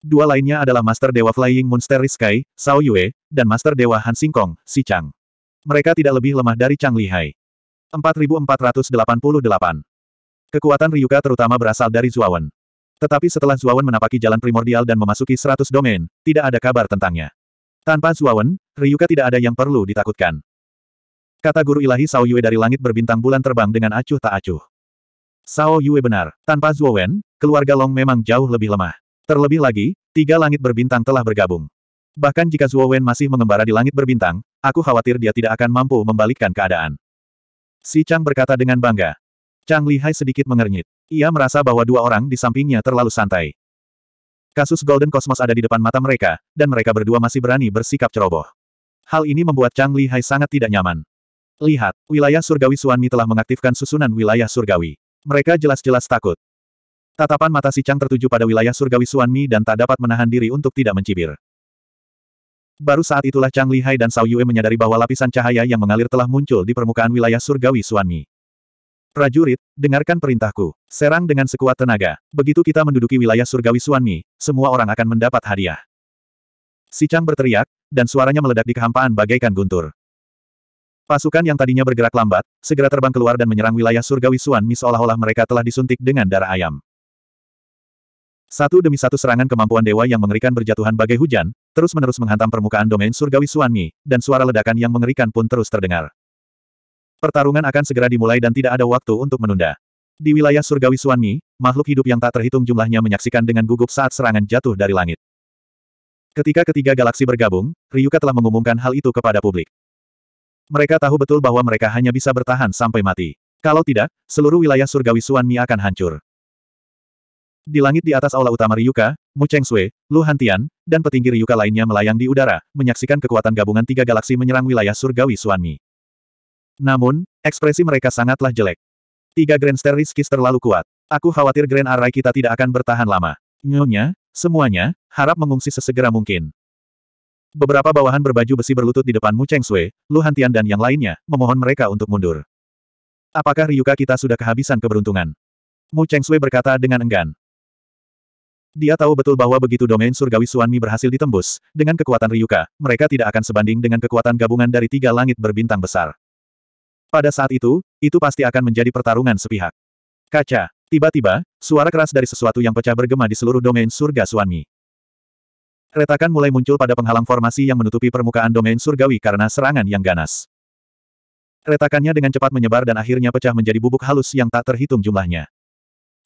Dua lainnya adalah Master Dewa Flying Monster Riskai, Sao Yue, dan Master Dewa Han Singkong, Si Chang. Mereka tidak lebih lemah dari Chang Lihai. 4488 Kekuatan Ryuka terutama berasal dari Zuawan. Tetapi setelah Zuawan menapaki jalan primordial dan memasuki 100 domain, tidak ada kabar tentangnya. Tanpa Zuawan, Ryuka tidak ada yang perlu ditakutkan. Kata guru ilahi Sao Yue dari langit berbintang bulan terbang dengan acuh tak acuh. Sao Yue benar, tanpa Zuowen, keluarga Long memang jauh lebih lemah. Terlebih lagi, tiga langit berbintang telah bergabung. Bahkan jika Zuowen masih mengembara di langit berbintang, aku khawatir dia tidak akan mampu membalikkan keadaan. Si Chang berkata dengan bangga, Chang Lihai sedikit mengernyit. Ia merasa bahwa dua orang di sampingnya terlalu santai. Kasus Golden Cosmos ada di depan mata mereka, dan mereka berdua masih berani bersikap ceroboh. Hal ini membuat Chang Lihai sangat tidak nyaman. Lihat, wilayah surgawi Suanmi telah mengaktifkan susunan wilayah surgawi. Mereka jelas-jelas takut. Tatapan mata si Chang tertuju pada wilayah surgawi Suanmi dan tak dapat menahan diri untuk tidak mencibir. Baru saat itulah Chang Lihai dan Sao Yue menyadari bahwa lapisan cahaya yang mengalir telah muncul di permukaan wilayah surgawi Suanmi. Prajurit, dengarkan perintahku. Serang dengan sekuat tenaga. Begitu kita menduduki wilayah surgawi Suanmi, semua orang akan mendapat hadiah. Si Chang berteriak, dan suaranya meledak di kehampaan bagaikan guntur. Pasukan yang tadinya bergerak lambat, segera terbang keluar dan menyerang wilayah surgawi Suanmi seolah-olah mereka telah disuntik dengan darah ayam. Satu demi satu serangan kemampuan dewa yang mengerikan berjatuhan bagai hujan, terus-menerus menghantam permukaan domain surgawi Suanmi, dan suara ledakan yang mengerikan pun terus terdengar. Pertarungan akan segera dimulai dan tidak ada waktu untuk menunda. Di wilayah surgawi Suanmi, makhluk hidup yang tak terhitung jumlahnya menyaksikan dengan gugup saat serangan jatuh dari langit. Ketika ketiga galaksi bergabung, Ryuka telah mengumumkan hal itu kepada publik. Mereka tahu betul bahwa mereka hanya bisa bertahan sampai mati. Kalau tidak, seluruh wilayah surgawi Suanmi akan hancur. Di langit di atas aula utama Ryuka, Mu Cheng Sui, Lu Hantian, dan petinggi Ryuka lainnya melayang di udara, menyaksikan kekuatan gabungan tiga galaksi menyerang wilayah surgawi Suanmi. Namun, ekspresi mereka sangatlah jelek. Tiga Grandster Riskis terlalu kuat. Aku khawatir Grand Array kita tidak akan bertahan lama. Nyonya, semuanya, harap mengungsi sesegera mungkin. Beberapa bawahan berbaju besi berlutut di depanmu Cheng Sui, Lu Hantian dan yang lainnya, memohon mereka untuk mundur. Apakah Ryuka kita sudah kehabisan keberuntungan? Mu Cheng Sui berkata dengan enggan. Dia tahu betul bahwa begitu domain surgawi Suanmi berhasil ditembus, dengan kekuatan Ryuka, mereka tidak akan sebanding dengan kekuatan gabungan dari tiga langit berbintang besar. Pada saat itu, itu pasti akan menjadi pertarungan sepihak. Kaca. Tiba-tiba, suara keras dari sesuatu yang pecah bergema di seluruh domain surga Suanmi. Retakan mulai muncul pada penghalang formasi yang menutupi permukaan domain surgawi karena serangan yang ganas. Retakannya dengan cepat menyebar dan akhirnya pecah menjadi bubuk halus yang tak terhitung jumlahnya.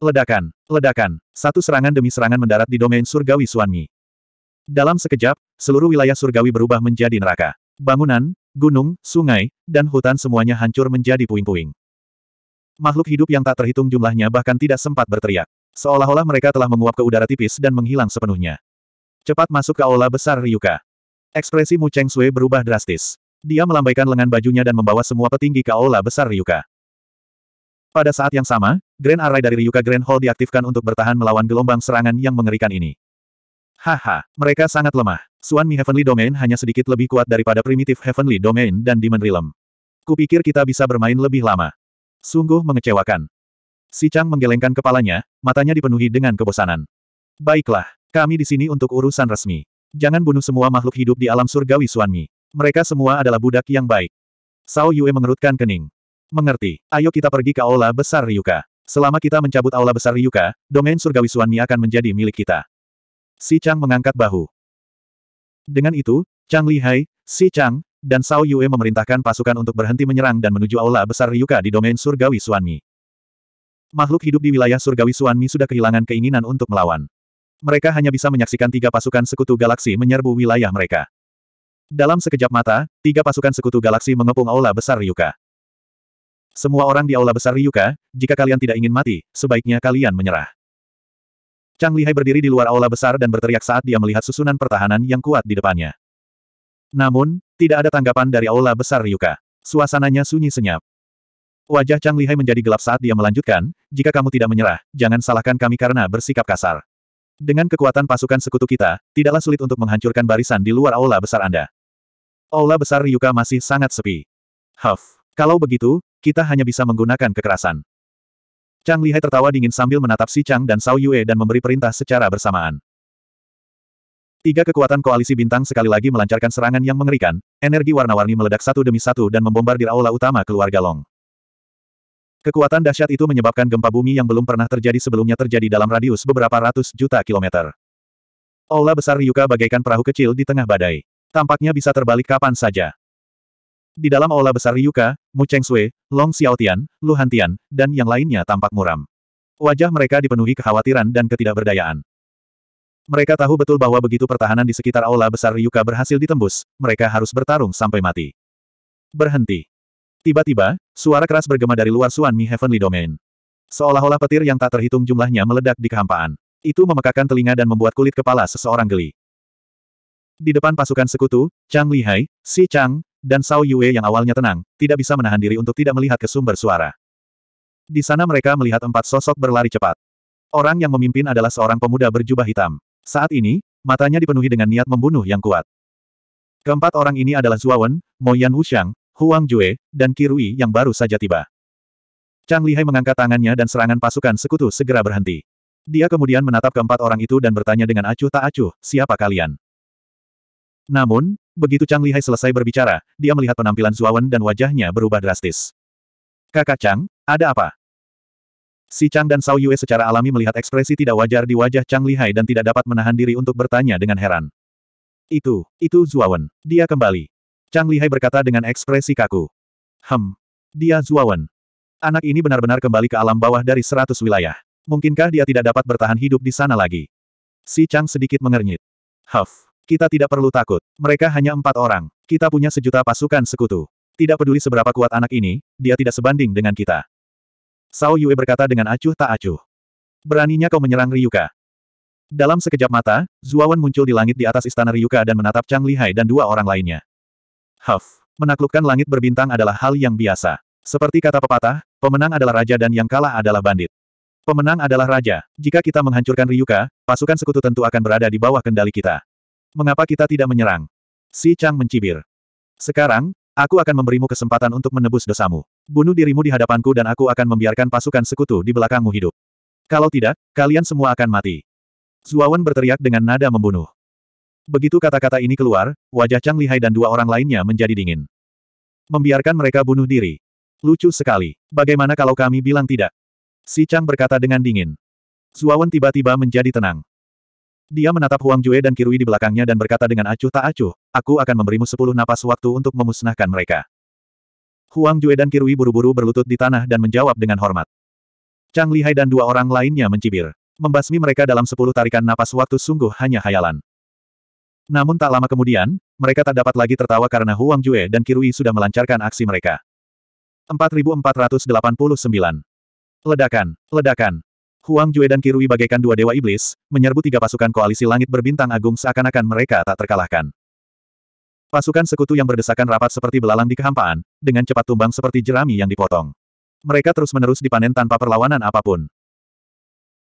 Ledakan, ledakan, satu serangan demi serangan mendarat di domain surgawi Suanmi. Dalam sekejap, seluruh wilayah surgawi berubah menjadi neraka. Bangunan, gunung, sungai, dan hutan semuanya hancur menjadi puing-puing. Makhluk hidup yang tak terhitung jumlahnya bahkan tidak sempat berteriak. Seolah-olah mereka telah menguap ke udara tipis dan menghilang sepenuhnya. Cepat masuk ke aula besar Ryuka. Ekspresi Mu Cheng Sui berubah drastis. Dia melambaikan lengan bajunya dan membawa semua petinggi ke aula besar Ryuka. Pada saat yang sama, Grand Array dari Ryuka Grand Hall diaktifkan untuk bertahan melawan gelombang serangan yang mengerikan ini. Haha, mereka sangat lemah. Suami Heavenly Domain hanya sedikit lebih kuat daripada primitif Heavenly Domain dan Demon Realm. Kupikir kita bisa bermain lebih lama. Sungguh mengecewakan. Si Chang menggelengkan kepalanya, matanya dipenuhi dengan kebosanan. Baiklah, kami di sini untuk urusan resmi. Jangan bunuh semua makhluk hidup di alam surgawi Suami. Mereka semua adalah budak yang baik. Sao Yue mengerutkan kening. Mengerti, ayo kita pergi ke Aula Besar Ryuka. Selama kita mencabut Aula Besar Ryuka, domain surgawi Suami akan menjadi milik kita. Si Chang mengangkat bahu. Dengan itu, Chang Lihai, Si Chang, dan Sao Yue memerintahkan pasukan untuk berhenti menyerang dan menuju aula besar Ryuka di domain surgawi Suanmi. Makhluk hidup di wilayah surgawi Suanmi sudah kehilangan keinginan untuk melawan. Mereka hanya bisa menyaksikan tiga pasukan sekutu galaksi menyerbu wilayah mereka. Dalam sekejap mata, tiga pasukan sekutu galaksi mengepung aula besar Ryuka. Semua orang di aula besar Ryuka, jika kalian tidak ingin mati, sebaiknya kalian menyerah. Chang Lihai berdiri di luar aula besar dan berteriak saat dia melihat susunan pertahanan yang kuat di depannya. Namun, tidak ada tanggapan dari aula besar Ryuka. Suasananya sunyi senyap. Wajah Chang Lihai menjadi gelap saat dia melanjutkan, jika kamu tidak menyerah, jangan salahkan kami karena bersikap kasar. Dengan kekuatan pasukan sekutu kita, tidaklah sulit untuk menghancurkan barisan di luar aula besar Anda. Aula besar Ryuka masih sangat sepi. Huff, kalau begitu, kita hanya bisa menggunakan kekerasan. Chang Lihai tertawa dingin sambil menatap Si Chang dan Sao Yue dan memberi perintah secara bersamaan. Tiga kekuatan koalisi bintang sekali lagi melancarkan serangan yang mengerikan, energi warna-warni meledak satu demi satu dan membombardir aula utama keluarga Long. Kekuatan dahsyat itu menyebabkan gempa bumi yang belum pernah terjadi sebelumnya terjadi dalam radius beberapa ratus juta kilometer. Aula besar Ryuka bagaikan perahu kecil di tengah badai. Tampaknya bisa terbalik kapan saja. Di dalam aula besar Ryuka, Mu Cheng Sui, Long Xiaotian, Lu Hantian, dan yang lainnya tampak muram. Wajah mereka dipenuhi kekhawatiran dan ketidakberdayaan. Mereka tahu betul bahwa begitu pertahanan di sekitar aula besar Ryuka berhasil ditembus, mereka harus bertarung sampai mati. Berhenti. Tiba-tiba, suara keras bergema dari luar Suan Mi Heavenly Domain. Seolah-olah petir yang tak terhitung jumlahnya meledak di kehampaan. Itu memekakan telinga dan membuat kulit kepala seseorang geli. Di depan pasukan sekutu, Chang Lihai, Si Chang, dan Sao Yue yang awalnya tenang, tidak bisa menahan diri untuk tidak melihat ke sumber suara. Di sana mereka melihat empat sosok berlari cepat. Orang yang memimpin adalah seorang pemuda berjubah hitam. Saat ini, matanya dipenuhi dengan niat membunuh yang kuat. Keempat orang ini adalah Zuawan, Moyan Wuxiang, Huang Jue, dan Kirui yang baru saja tiba. Chang Lihai mengangkat tangannya dan serangan pasukan sekutu segera berhenti. Dia kemudian menatap keempat orang itu dan bertanya dengan acuh tak acuh, siapa kalian? Namun, begitu Chang Lihai selesai berbicara, dia melihat penampilan Zuawan dan wajahnya berubah drastis. Kakak Chang, ada apa? Si Chang dan Sao Yue secara alami melihat ekspresi tidak wajar di wajah Chang Lihai dan tidak dapat menahan diri untuk bertanya dengan heran. Itu, itu Zuawan. Dia kembali. Chang Lihai berkata dengan ekspresi kaku. Hem. Dia Zuawan. Anak ini benar-benar kembali ke alam bawah dari seratus wilayah. Mungkinkah dia tidak dapat bertahan hidup di sana lagi? Si Chang sedikit mengernyit. Huff. Kita tidak perlu takut. Mereka hanya empat orang. Kita punya sejuta pasukan sekutu. Tidak peduli seberapa kuat anak ini, dia tidak sebanding dengan kita. Sao Yue berkata dengan acuh tak acuh. Beraninya kau menyerang Ryuka. Dalam sekejap mata, Zuawan muncul di langit di atas istana Ryuka dan menatap Chang Lihai dan dua orang lainnya. Huff, menaklukkan langit berbintang adalah hal yang biasa. Seperti kata pepatah, pemenang adalah raja dan yang kalah adalah bandit. Pemenang adalah raja. Jika kita menghancurkan Ryuka, pasukan sekutu tentu akan berada di bawah kendali kita mengapa kita tidak menyerang? Si Chang mencibir. Sekarang, aku akan memberimu kesempatan untuk menebus dosamu. Bunuh dirimu di hadapanku dan aku akan membiarkan pasukan sekutu di belakangmu hidup. Kalau tidak, kalian semua akan mati. Zuawan berteriak dengan nada membunuh. Begitu kata-kata ini keluar, wajah Chang Lihai dan dua orang lainnya menjadi dingin. Membiarkan mereka bunuh diri. Lucu sekali. Bagaimana kalau kami bilang tidak? Si Chang berkata dengan dingin. Zuawan tiba-tiba menjadi tenang. Dia menatap Huang Jue dan Kirui di belakangnya dan berkata dengan acuh tak acuh, aku akan memberimu sepuluh napas waktu untuk memusnahkan mereka. Huang Jue dan Kirui buru-buru berlutut di tanah dan menjawab dengan hormat. Chang Lihai dan dua orang lainnya mencibir. Membasmi mereka dalam sepuluh tarikan napas waktu sungguh hanya hayalan. Namun tak lama kemudian, mereka tak dapat lagi tertawa karena Huang Jue dan Kirui sudah melancarkan aksi mereka. 4489. Ledakan, ledakan. Huang Jue dan Kirui bagaikan dua dewa iblis, menyerbu tiga pasukan koalisi langit berbintang agung seakan-akan mereka tak terkalahkan. Pasukan sekutu yang berdesakan rapat seperti belalang di kehampaan, dengan cepat tumbang seperti jerami yang dipotong. Mereka terus-menerus dipanen tanpa perlawanan apapun.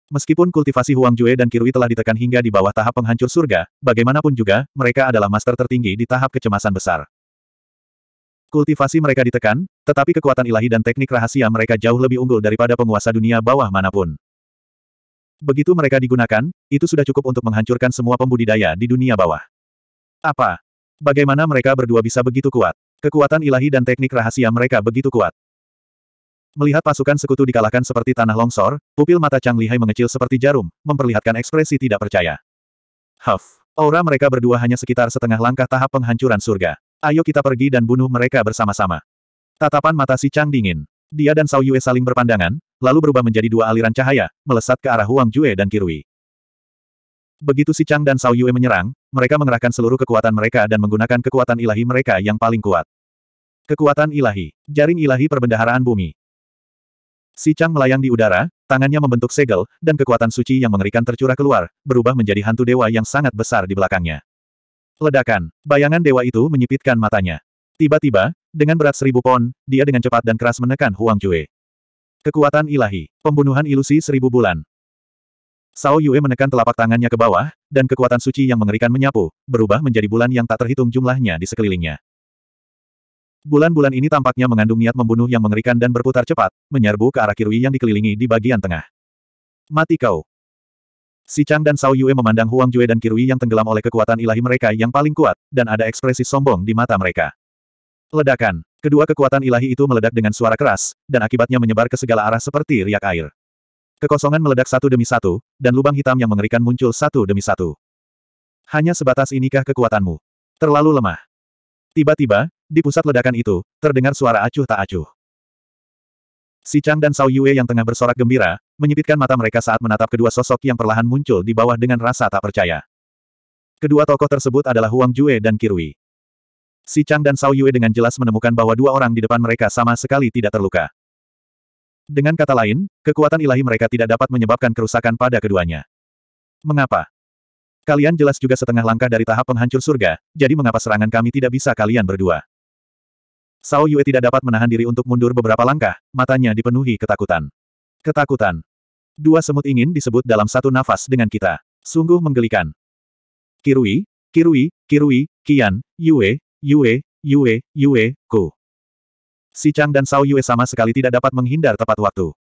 Meskipun kultivasi Huang Jue dan Kirui telah ditekan hingga di bawah tahap penghancur surga, bagaimanapun juga, mereka adalah master tertinggi di tahap kecemasan besar. Kultivasi mereka ditekan, tetapi kekuatan ilahi dan teknik rahasia mereka jauh lebih unggul daripada penguasa dunia bawah manapun. Begitu mereka digunakan, itu sudah cukup untuk menghancurkan semua pembudidaya di dunia bawah. Apa? Bagaimana mereka berdua bisa begitu kuat? Kekuatan ilahi dan teknik rahasia mereka begitu kuat. Melihat pasukan sekutu dikalahkan seperti tanah longsor, pupil mata Chang Lihai mengecil seperti jarum, memperlihatkan ekspresi tidak percaya. Huff. Aura mereka berdua hanya sekitar setengah langkah tahap penghancuran surga. Ayo kita pergi dan bunuh mereka bersama-sama. Tatapan mata si Chang dingin. Dia dan Sao Yue saling berpandangan, lalu berubah menjadi dua aliran cahaya, melesat ke arah Huang Jue dan Kirui. Begitu Si Chang dan Sao Yue menyerang, mereka mengerahkan seluruh kekuatan mereka dan menggunakan kekuatan ilahi mereka yang paling kuat. Kekuatan ilahi, jaring ilahi perbendaharaan bumi. Si Chang melayang di udara, tangannya membentuk segel, dan kekuatan suci yang mengerikan tercurah keluar, berubah menjadi hantu dewa yang sangat besar di belakangnya. Ledakan, bayangan dewa itu menyipitkan matanya. Tiba-tiba, dengan berat seribu pon, dia dengan cepat dan keras menekan Huang Jue. Kekuatan ilahi. Pembunuhan ilusi seribu bulan. Sao Yue menekan telapak tangannya ke bawah, dan kekuatan suci yang mengerikan menyapu, berubah menjadi bulan yang tak terhitung jumlahnya di sekelilingnya. Bulan-bulan ini tampaknya mengandung niat membunuh yang mengerikan dan berputar cepat, menyerbu ke arah Kirui yang dikelilingi di bagian tengah. Mati kau. Si Chang dan Sao Yue memandang Huang Jue dan Kirui yang tenggelam oleh kekuatan ilahi mereka yang paling kuat, dan ada ekspresi sombong di mata mereka. Ledakan. Kedua kekuatan ilahi itu meledak dengan suara keras, dan akibatnya menyebar ke segala arah seperti riak air. Kekosongan meledak satu demi satu, dan lubang hitam yang mengerikan muncul satu demi satu. Hanya sebatas inikah kekuatanmu? Terlalu lemah. Tiba-tiba, di pusat ledakan itu, terdengar suara acuh tak acuh. Si Chang dan Sao Yue yang tengah bersorak gembira, menyipitkan mata mereka saat menatap kedua sosok yang perlahan muncul di bawah dengan rasa tak percaya. Kedua tokoh tersebut adalah Huang Jue dan Kirui. Si Chang dan Sao Yue dengan jelas menemukan bahwa dua orang di depan mereka sama sekali tidak terluka. Dengan kata lain, kekuatan ilahi mereka tidak dapat menyebabkan kerusakan pada keduanya. Mengapa? Kalian jelas juga setengah langkah dari tahap penghancur surga, jadi mengapa serangan kami tidak bisa kalian berdua? Sao Yue tidak dapat menahan diri untuk mundur beberapa langkah, matanya dipenuhi ketakutan. Ketakutan. Dua semut ingin disebut dalam satu nafas dengan kita. Sungguh menggelikan. Kirui, Kirui, Kirui, Kian, Yue, Yue, Yue, Yue, Ku. Si Chang dan Sao Yue sama sekali tidak dapat menghindar tepat waktu.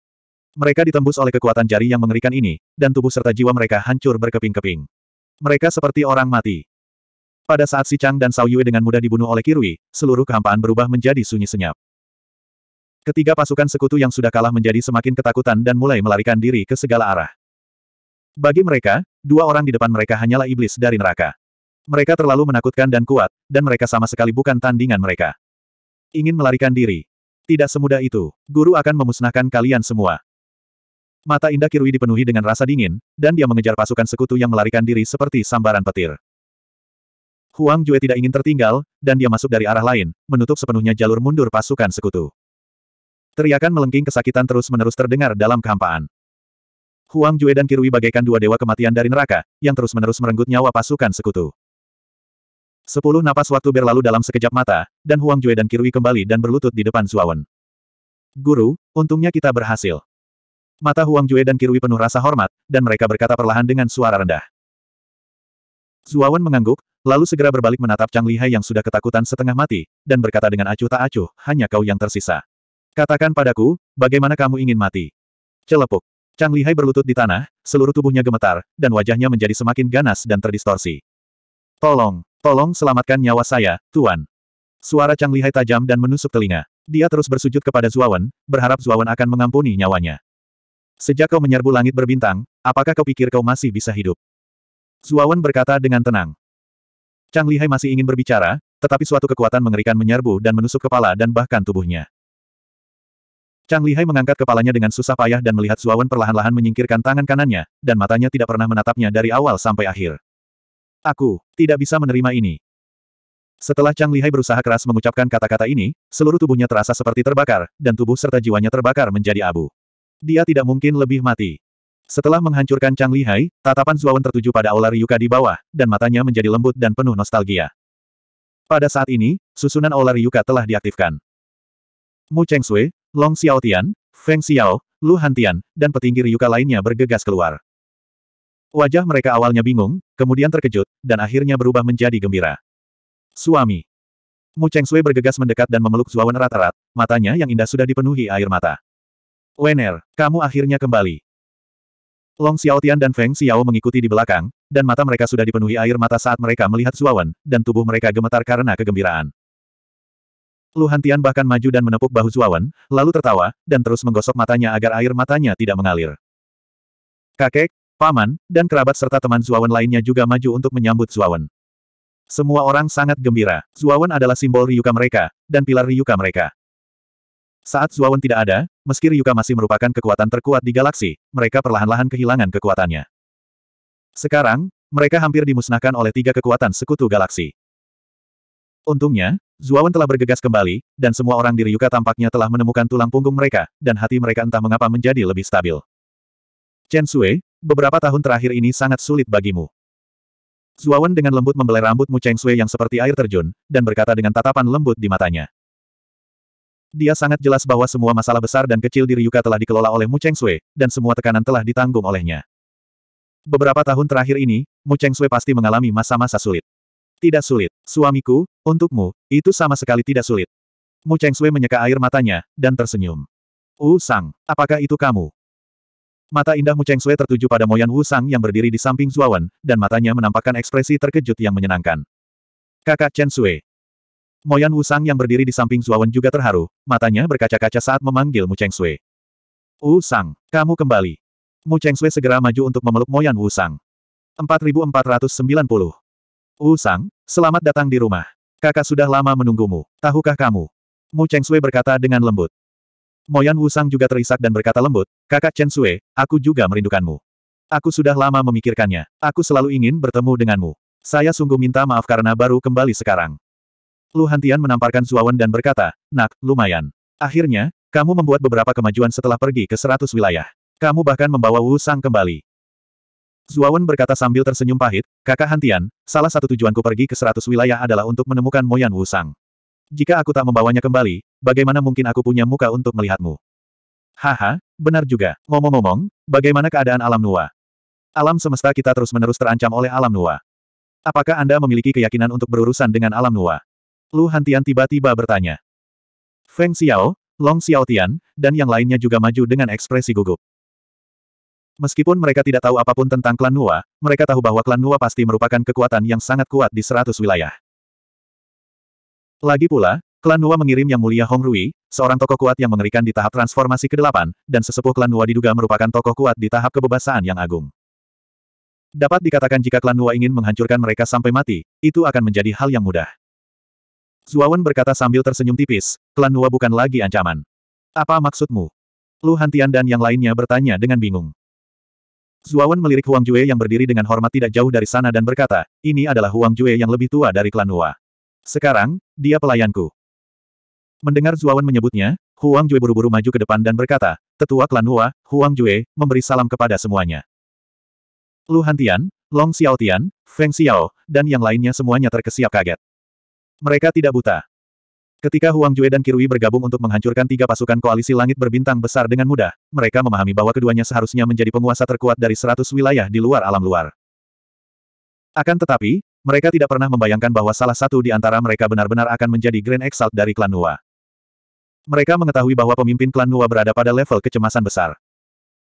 Mereka ditembus oleh kekuatan jari yang mengerikan ini, dan tubuh serta jiwa mereka hancur berkeping-keping. Mereka seperti orang mati. Pada saat Si Chang dan Sao Yue dengan mudah dibunuh oleh Kirui, seluruh kehampaan berubah menjadi sunyi senyap. Ketiga pasukan sekutu yang sudah kalah menjadi semakin ketakutan dan mulai melarikan diri ke segala arah. Bagi mereka, dua orang di depan mereka hanyalah iblis dari neraka. Mereka terlalu menakutkan dan kuat, dan mereka sama sekali bukan tandingan mereka. Ingin melarikan diri. Tidak semudah itu, guru akan memusnahkan kalian semua. Mata indah Kirui dipenuhi dengan rasa dingin, dan dia mengejar pasukan sekutu yang melarikan diri seperti sambaran petir. Huang Jue tidak ingin tertinggal, dan dia masuk dari arah lain, menutup sepenuhnya jalur mundur pasukan sekutu. Teriakan melengking kesakitan terus-menerus terdengar dalam kehampaan. Huang Jue dan Kirui bagaikan dua dewa kematian dari neraka, yang terus-menerus merenggut nyawa pasukan sekutu. Sepuluh napas waktu berlalu dalam sekejap mata, dan Huang Jue dan Kirui kembali dan berlutut di depan Zuawan. Guru, untungnya kita berhasil. Mata Huang Jue dan Kirui penuh rasa hormat, dan mereka berkata perlahan dengan suara rendah. Zuawan mengangguk, lalu segera berbalik menatap Chang Lihai yang sudah ketakutan setengah mati, dan berkata dengan acuh tak acuh, hanya kau yang tersisa. Katakan padaku, bagaimana kamu ingin mati? Celepuk. Chang Lihai berlutut di tanah, seluruh tubuhnya gemetar, dan wajahnya menjadi semakin ganas dan terdistorsi. Tolong. Tolong selamatkan nyawa saya, Tuan. Suara Chang Lihai tajam dan menusuk telinga. Dia terus bersujud kepada Zuawan, berharap Zuawan akan mengampuni nyawanya. Sejak kau menyerbu langit berbintang, apakah kau pikir kau masih bisa hidup? Zuawan berkata dengan tenang. Chang Lihai masih ingin berbicara, tetapi suatu kekuatan mengerikan menyerbu dan menusuk kepala dan bahkan tubuhnya. Chang Lihai mengangkat kepalanya dengan susah payah dan melihat Zuawan perlahan-lahan menyingkirkan tangan kanannya, dan matanya tidak pernah menatapnya dari awal sampai akhir. Aku, tidak bisa menerima ini. Setelah Chang Lihai berusaha keras mengucapkan kata-kata ini, seluruh tubuhnya terasa seperti terbakar, dan tubuh serta jiwanya terbakar menjadi abu. Dia tidak mungkin lebih mati. Setelah menghancurkan Chang Lihai, tatapan Zuawan tertuju pada aula Ryuka di bawah, dan matanya menjadi lembut dan penuh nostalgia. Pada saat ini, susunan aula Ryuka telah diaktifkan. Mu Cheng Sui, Long Xiao Tian, Feng Xiao, Lu Hantian, dan petinggi Ryuka lainnya bergegas keluar. Wajah mereka awalnya bingung, kemudian terkejut, dan akhirnya berubah menjadi gembira. Suami. Mu Cheng Sui bergegas mendekat dan memeluk Zuawan rata erat matanya yang indah sudah dipenuhi air mata. Wener, kamu akhirnya kembali. Long Xiaotian dan Feng Xiao mengikuti di belakang, dan mata mereka sudah dipenuhi air mata saat mereka melihat Zuawan, dan tubuh mereka gemetar karena kegembiraan. Lu Hantian bahkan maju dan menepuk bahu Zuawan, lalu tertawa, dan terus menggosok matanya agar air matanya tidak mengalir. Kakek, paman, dan kerabat serta teman Zuawan lainnya juga maju untuk menyambut Zuawan. Semua orang sangat gembira. Zuawan adalah simbol Ryuka mereka, dan pilar Ryuka mereka. Saat Zuawan tidak ada, meski Ryuka masih merupakan kekuatan terkuat di galaksi, mereka perlahan-lahan kehilangan kekuatannya. Sekarang, mereka hampir dimusnahkan oleh tiga kekuatan sekutu galaksi. Untungnya, Zuawan telah bergegas kembali, dan semua orang di Ryuka tampaknya telah menemukan tulang punggung mereka, dan hati mereka entah mengapa menjadi lebih stabil. Chen Sui, beberapa tahun terakhir ini sangat sulit bagimu. Zuawan dengan lembut membelai rambut Mu Cheng Sui yang seperti air terjun, dan berkata dengan tatapan lembut di matanya. Dia sangat jelas bahwa semua masalah besar dan kecil di Ryuka telah dikelola oleh Mu Cheng Sui, dan semua tekanan telah ditanggung olehnya. Beberapa tahun terakhir ini, Mu Cheng Sui pasti mengalami masa-masa sulit. Tidak sulit, suamiku, untukmu, itu sama sekali tidak sulit. Mu Cheng Sui menyeka air matanya, dan tersenyum. U Sang, apakah itu kamu? Mata indah Mu Cheng Sui tertuju pada Moyan Wu Sang yang berdiri di samping Zuawan, dan matanya menampakkan ekspresi terkejut yang menyenangkan. Kakak Chen Sui. Moyan Wu Sang yang berdiri di samping Zuawan juga terharu, matanya berkaca-kaca saat memanggil Mu Cheng Sui. Wu Sang, kamu kembali. Mu Cheng Sui segera maju untuk memeluk Moyan Wu Sang. 4490. Wu Sang, selamat datang di rumah. Kakak sudah lama menunggumu, tahukah kamu? Mu Cheng Sui berkata dengan lembut. Moyan Wusang juga terisak dan berkata lembut, kakak Chen Sui, aku juga merindukanmu. Aku sudah lama memikirkannya. Aku selalu ingin bertemu denganmu. Saya sungguh minta maaf karena baru kembali sekarang. Lu Hantian menamparkan Zuawan dan berkata, Nak, lumayan. Akhirnya, kamu membuat beberapa kemajuan setelah pergi ke seratus wilayah. Kamu bahkan membawa Wu Sang kembali. Zuawan berkata sambil tersenyum pahit, Kakak Hantian, salah satu tujuanku pergi ke seratus wilayah adalah untuk menemukan Moyan Wusang. Jika aku tak membawanya kembali, bagaimana mungkin aku punya muka untuk melihatmu? Haha, benar juga. Ngomong-ngomong, bagaimana keadaan alam Nua? Alam semesta kita terus-menerus terancam oleh alam Nua. Apakah Anda memiliki keyakinan untuk berurusan dengan alam Nua? Lu Hantian tiba-tiba bertanya. Feng Xiao, Long Xiao Tian, dan yang lainnya juga maju dengan ekspresi gugup. Meskipun mereka tidak tahu apapun tentang klan Nua, mereka tahu bahwa klan Nua pasti merupakan kekuatan yang sangat kuat di seratus wilayah. Lagi pula, klan Nua mengirim Yang Mulia Hong Rui, seorang tokoh kuat yang mengerikan di tahap transformasi ke-8, dan sesepuh klan Nua diduga merupakan tokoh kuat di tahap kebebasan yang agung. Dapat dikatakan jika klan Nua ingin menghancurkan mereka sampai mati, itu akan menjadi hal yang mudah. Zuawan berkata sambil tersenyum tipis, klan Nua bukan lagi ancaman. Apa maksudmu? Lu Hantian dan yang lainnya bertanya dengan bingung. Zuawan melirik Huang Jue yang berdiri dengan hormat tidak jauh dari sana dan berkata, ini adalah Huang Jue yang lebih tua dari klan Nua. Sekarang, dia pelayanku. Mendengar Zuawan menyebutnya, Huang Jue buru-buru maju ke depan dan berkata, Tetua klan Hua, Huang Jue, memberi salam kepada semuanya. Lu Hantian, Long Xiao Tian, Feng Xiao, dan yang lainnya semuanya terkesiap kaget. Mereka tidak buta. Ketika Huang Jue dan Kirui bergabung untuk menghancurkan tiga pasukan koalisi langit berbintang besar dengan mudah, mereka memahami bahwa keduanya seharusnya menjadi penguasa terkuat dari seratus wilayah di luar alam luar. Akan tetapi, mereka tidak pernah membayangkan bahwa salah satu di antara mereka benar-benar akan menjadi Grand Exalt dari klan Nua. Mereka mengetahui bahwa pemimpin klan Nua berada pada level kecemasan besar.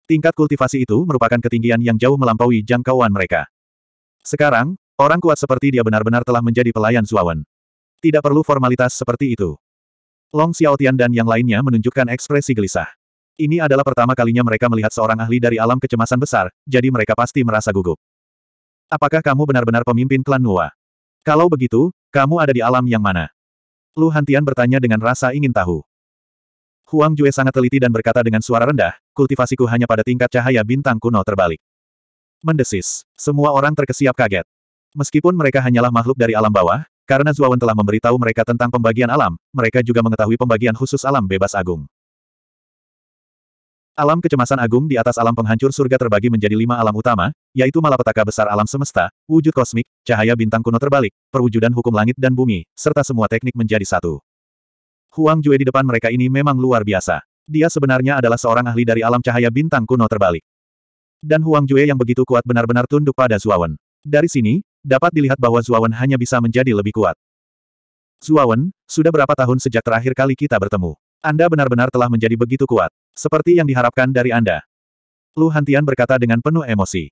Tingkat kultivasi itu merupakan ketinggian yang jauh melampaui jangkauan mereka. Sekarang, orang kuat seperti dia benar-benar telah menjadi pelayan Zuawan. Tidak perlu formalitas seperti itu. Long Xiaotian dan yang lainnya menunjukkan ekspresi gelisah. Ini adalah pertama kalinya mereka melihat seorang ahli dari alam kecemasan besar, jadi mereka pasti merasa gugup. Apakah kamu benar-benar pemimpin klan Nuwa? Kalau begitu, kamu ada di alam yang mana? Lu Hantian bertanya dengan rasa ingin tahu. Huang Jue sangat teliti dan berkata dengan suara rendah, kultivasiku hanya pada tingkat cahaya bintang kuno terbalik. Mendesis. Semua orang terkesiap kaget. Meskipun mereka hanyalah makhluk dari alam bawah, karena Zuawan telah memberitahu mereka tentang pembagian alam, mereka juga mengetahui pembagian khusus alam bebas agung. Alam kecemasan agung di atas alam penghancur surga terbagi menjadi lima alam utama, yaitu malapetaka besar alam semesta, wujud kosmik, cahaya bintang kuno terbalik, perwujudan hukum langit dan bumi, serta semua teknik menjadi satu. Huang Jue di depan mereka ini memang luar biasa. Dia sebenarnya adalah seorang ahli dari alam cahaya bintang kuno terbalik. Dan Huang Jue yang begitu kuat benar-benar tunduk pada Zuawan. Dari sini, dapat dilihat bahwa Zuawan hanya bisa menjadi lebih kuat. Zuawan, sudah berapa tahun sejak terakhir kali kita bertemu? Anda benar-benar telah menjadi begitu kuat. Seperti yang diharapkan dari Anda. Lu Hantian berkata dengan penuh emosi.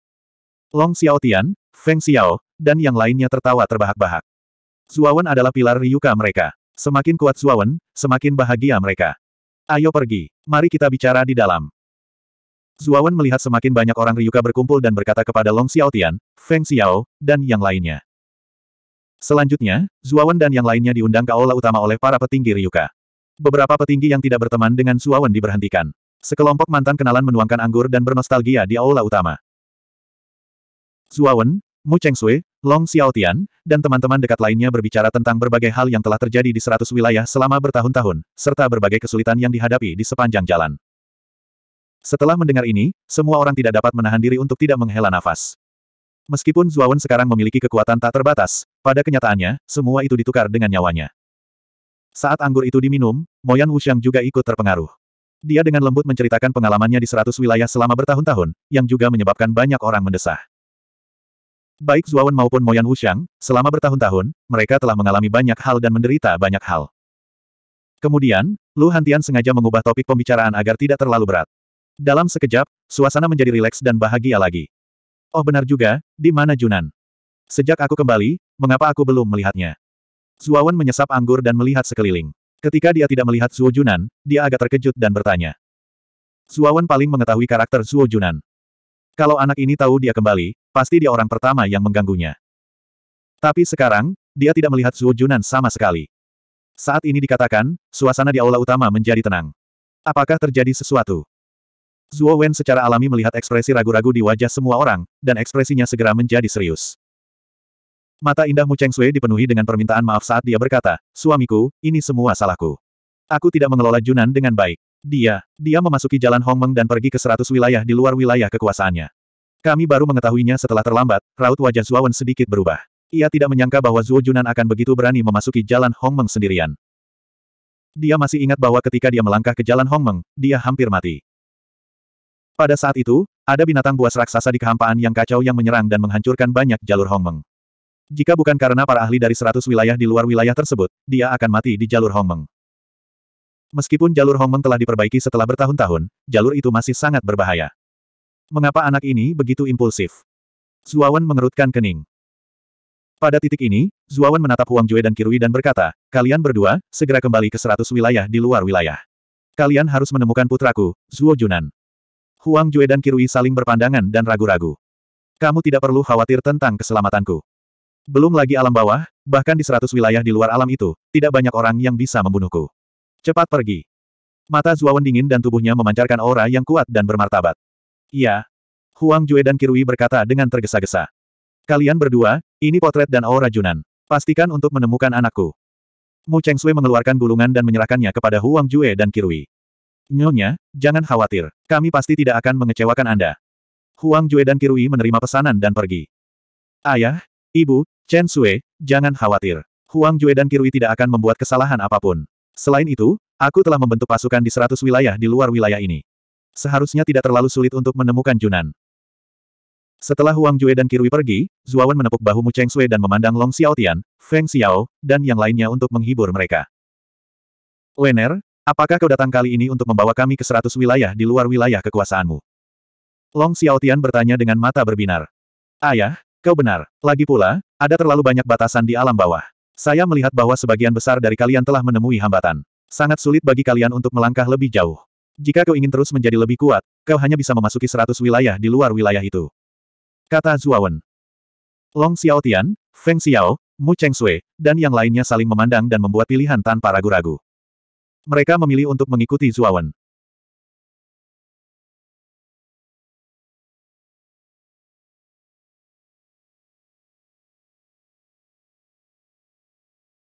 Long Xiao Tian, Feng Xiao, dan yang lainnya tertawa terbahak-bahak. Zuawan adalah pilar riuka mereka. Semakin kuat Zuawan, semakin bahagia mereka. Ayo pergi, mari kita bicara di dalam. Zuawan melihat semakin banyak orang riuka berkumpul dan berkata kepada Long Xiao Tian, Feng Xiao, dan yang lainnya. Selanjutnya, Zuawan dan yang lainnya diundang ke aula utama oleh para petinggi riuka. Beberapa petinggi yang tidak berteman dengan Suawan diberhentikan. Sekelompok mantan kenalan menuangkan anggur dan bernostalgia di aula utama. Suawan, Mu Cheng Sui, Long Xiaotian, dan teman-teman dekat lainnya berbicara tentang berbagai hal yang telah terjadi di seratus wilayah selama bertahun-tahun, serta berbagai kesulitan yang dihadapi di sepanjang jalan. Setelah mendengar ini, semua orang tidak dapat menahan diri untuk tidak menghela nafas. Meskipun Zuawan sekarang memiliki kekuatan tak terbatas, pada kenyataannya, semua itu ditukar dengan nyawanya. Saat anggur itu diminum, Moyan Wuxiang juga ikut terpengaruh. Dia dengan lembut menceritakan pengalamannya di seratus wilayah selama bertahun-tahun, yang juga menyebabkan banyak orang mendesah. Baik Zuawan maupun Moyan Wuxiang, selama bertahun-tahun, mereka telah mengalami banyak hal dan menderita banyak hal. Kemudian, Lu Hantian sengaja mengubah topik pembicaraan agar tidak terlalu berat. Dalam sekejap, suasana menjadi rileks dan bahagia lagi. Oh benar juga, di mana Junan? Sejak aku kembali, mengapa aku belum melihatnya? Zuawan menyesap anggur dan melihat sekeliling. Ketika dia tidak melihat Zuo Junan, dia agak terkejut dan bertanya. Zuawan paling mengetahui karakter Zuo Junan. Kalau anak ini tahu dia kembali, pasti dia orang pertama yang mengganggunya. Tapi sekarang, dia tidak melihat Zuo Junan sama sekali. Saat ini dikatakan, suasana di aula utama menjadi tenang. Apakah terjadi sesuatu? Zuo Wen secara alami melihat ekspresi ragu-ragu di wajah semua orang, dan ekspresinya segera menjadi serius. Mata indah Mu Cheng Sui dipenuhi dengan permintaan maaf saat dia berkata, Suamiku, ini semua salahku. Aku tidak mengelola Junan dengan baik. Dia, dia memasuki jalan Hongmeng dan pergi ke seratus wilayah di luar wilayah kekuasaannya. Kami baru mengetahuinya setelah terlambat, raut wajah Zuawan sedikit berubah. Ia tidak menyangka bahwa Zuo Junan akan begitu berani memasuki jalan Hongmeng sendirian. Dia masih ingat bahwa ketika dia melangkah ke jalan Hongmeng, dia hampir mati. Pada saat itu, ada binatang buas raksasa di kehampaan yang kacau yang menyerang dan menghancurkan banyak jalur Hongmeng. Jika bukan karena para ahli dari seratus wilayah di luar wilayah tersebut, dia akan mati di jalur Hongmeng. Meskipun jalur Hongmeng telah diperbaiki setelah bertahun-tahun, jalur itu masih sangat berbahaya. Mengapa anak ini begitu impulsif? Zuawan mengerutkan kening. Pada titik ini, Zuawan menatap Huang Jue dan Kirui dan berkata, kalian berdua, segera kembali ke seratus wilayah di luar wilayah. Kalian harus menemukan putraku, Zuo Junan. Huang Jue dan Kirui saling berpandangan dan ragu-ragu. Kamu tidak perlu khawatir tentang keselamatanku. Belum lagi alam bawah, bahkan di seratus wilayah di luar alam itu, tidak banyak orang yang bisa membunuhku. Cepat pergi. Mata Zuawan dingin dan tubuhnya memancarkan aura yang kuat dan bermartabat. Iya. Huang Jue dan Kirui berkata dengan tergesa-gesa. Kalian berdua, ini potret dan aura Junan. Pastikan untuk menemukan anakku. Mu Cheng Sui mengeluarkan gulungan dan menyerahkannya kepada Huang Jue dan Kirui. Nyonya, jangan khawatir. Kami pasti tidak akan mengecewakan Anda. Huang Jue dan Kirui menerima pesanan dan pergi. Ayah, Ibu, Chen Sui, jangan khawatir. Huang Jue dan Kirui tidak akan membuat kesalahan apapun. Selain itu, aku telah membentuk pasukan di seratus wilayah di luar wilayah ini. Seharusnya tidak terlalu sulit untuk menemukan Junan. Setelah Huang Jue dan Kirui pergi, Zuawan menepuk bahu Mu Cheng Sui dan memandang Long Xiaotian, Feng Xiao, dan yang lainnya untuk menghibur mereka. Wener, apakah kau datang kali ini untuk membawa kami ke seratus wilayah di luar wilayah kekuasaanmu? Long Xiaotian bertanya dengan mata berbinar. Ayah, Kau benar. Lagi pula, ada terlalu banyak batasan di alam bawah. Saya melihat bahwa sebagian besar dari kalian telah menemui hambatan. Sangat sulit bagi kalian untuk melangkah lebih jauh. Jika kau ingin terus menjadi lebih kuat, kau hanya bisa memasuki seratus wilayah di luar wilayah itu. Kata Zuawan. Long Xiaotian, Feng Xiao, Mu Cheng Sui, dan yang lainnya saling memandang dan membuat pilihan tanpa ragu-ragu. Mereka memilih untuk mengikuti Zuawan.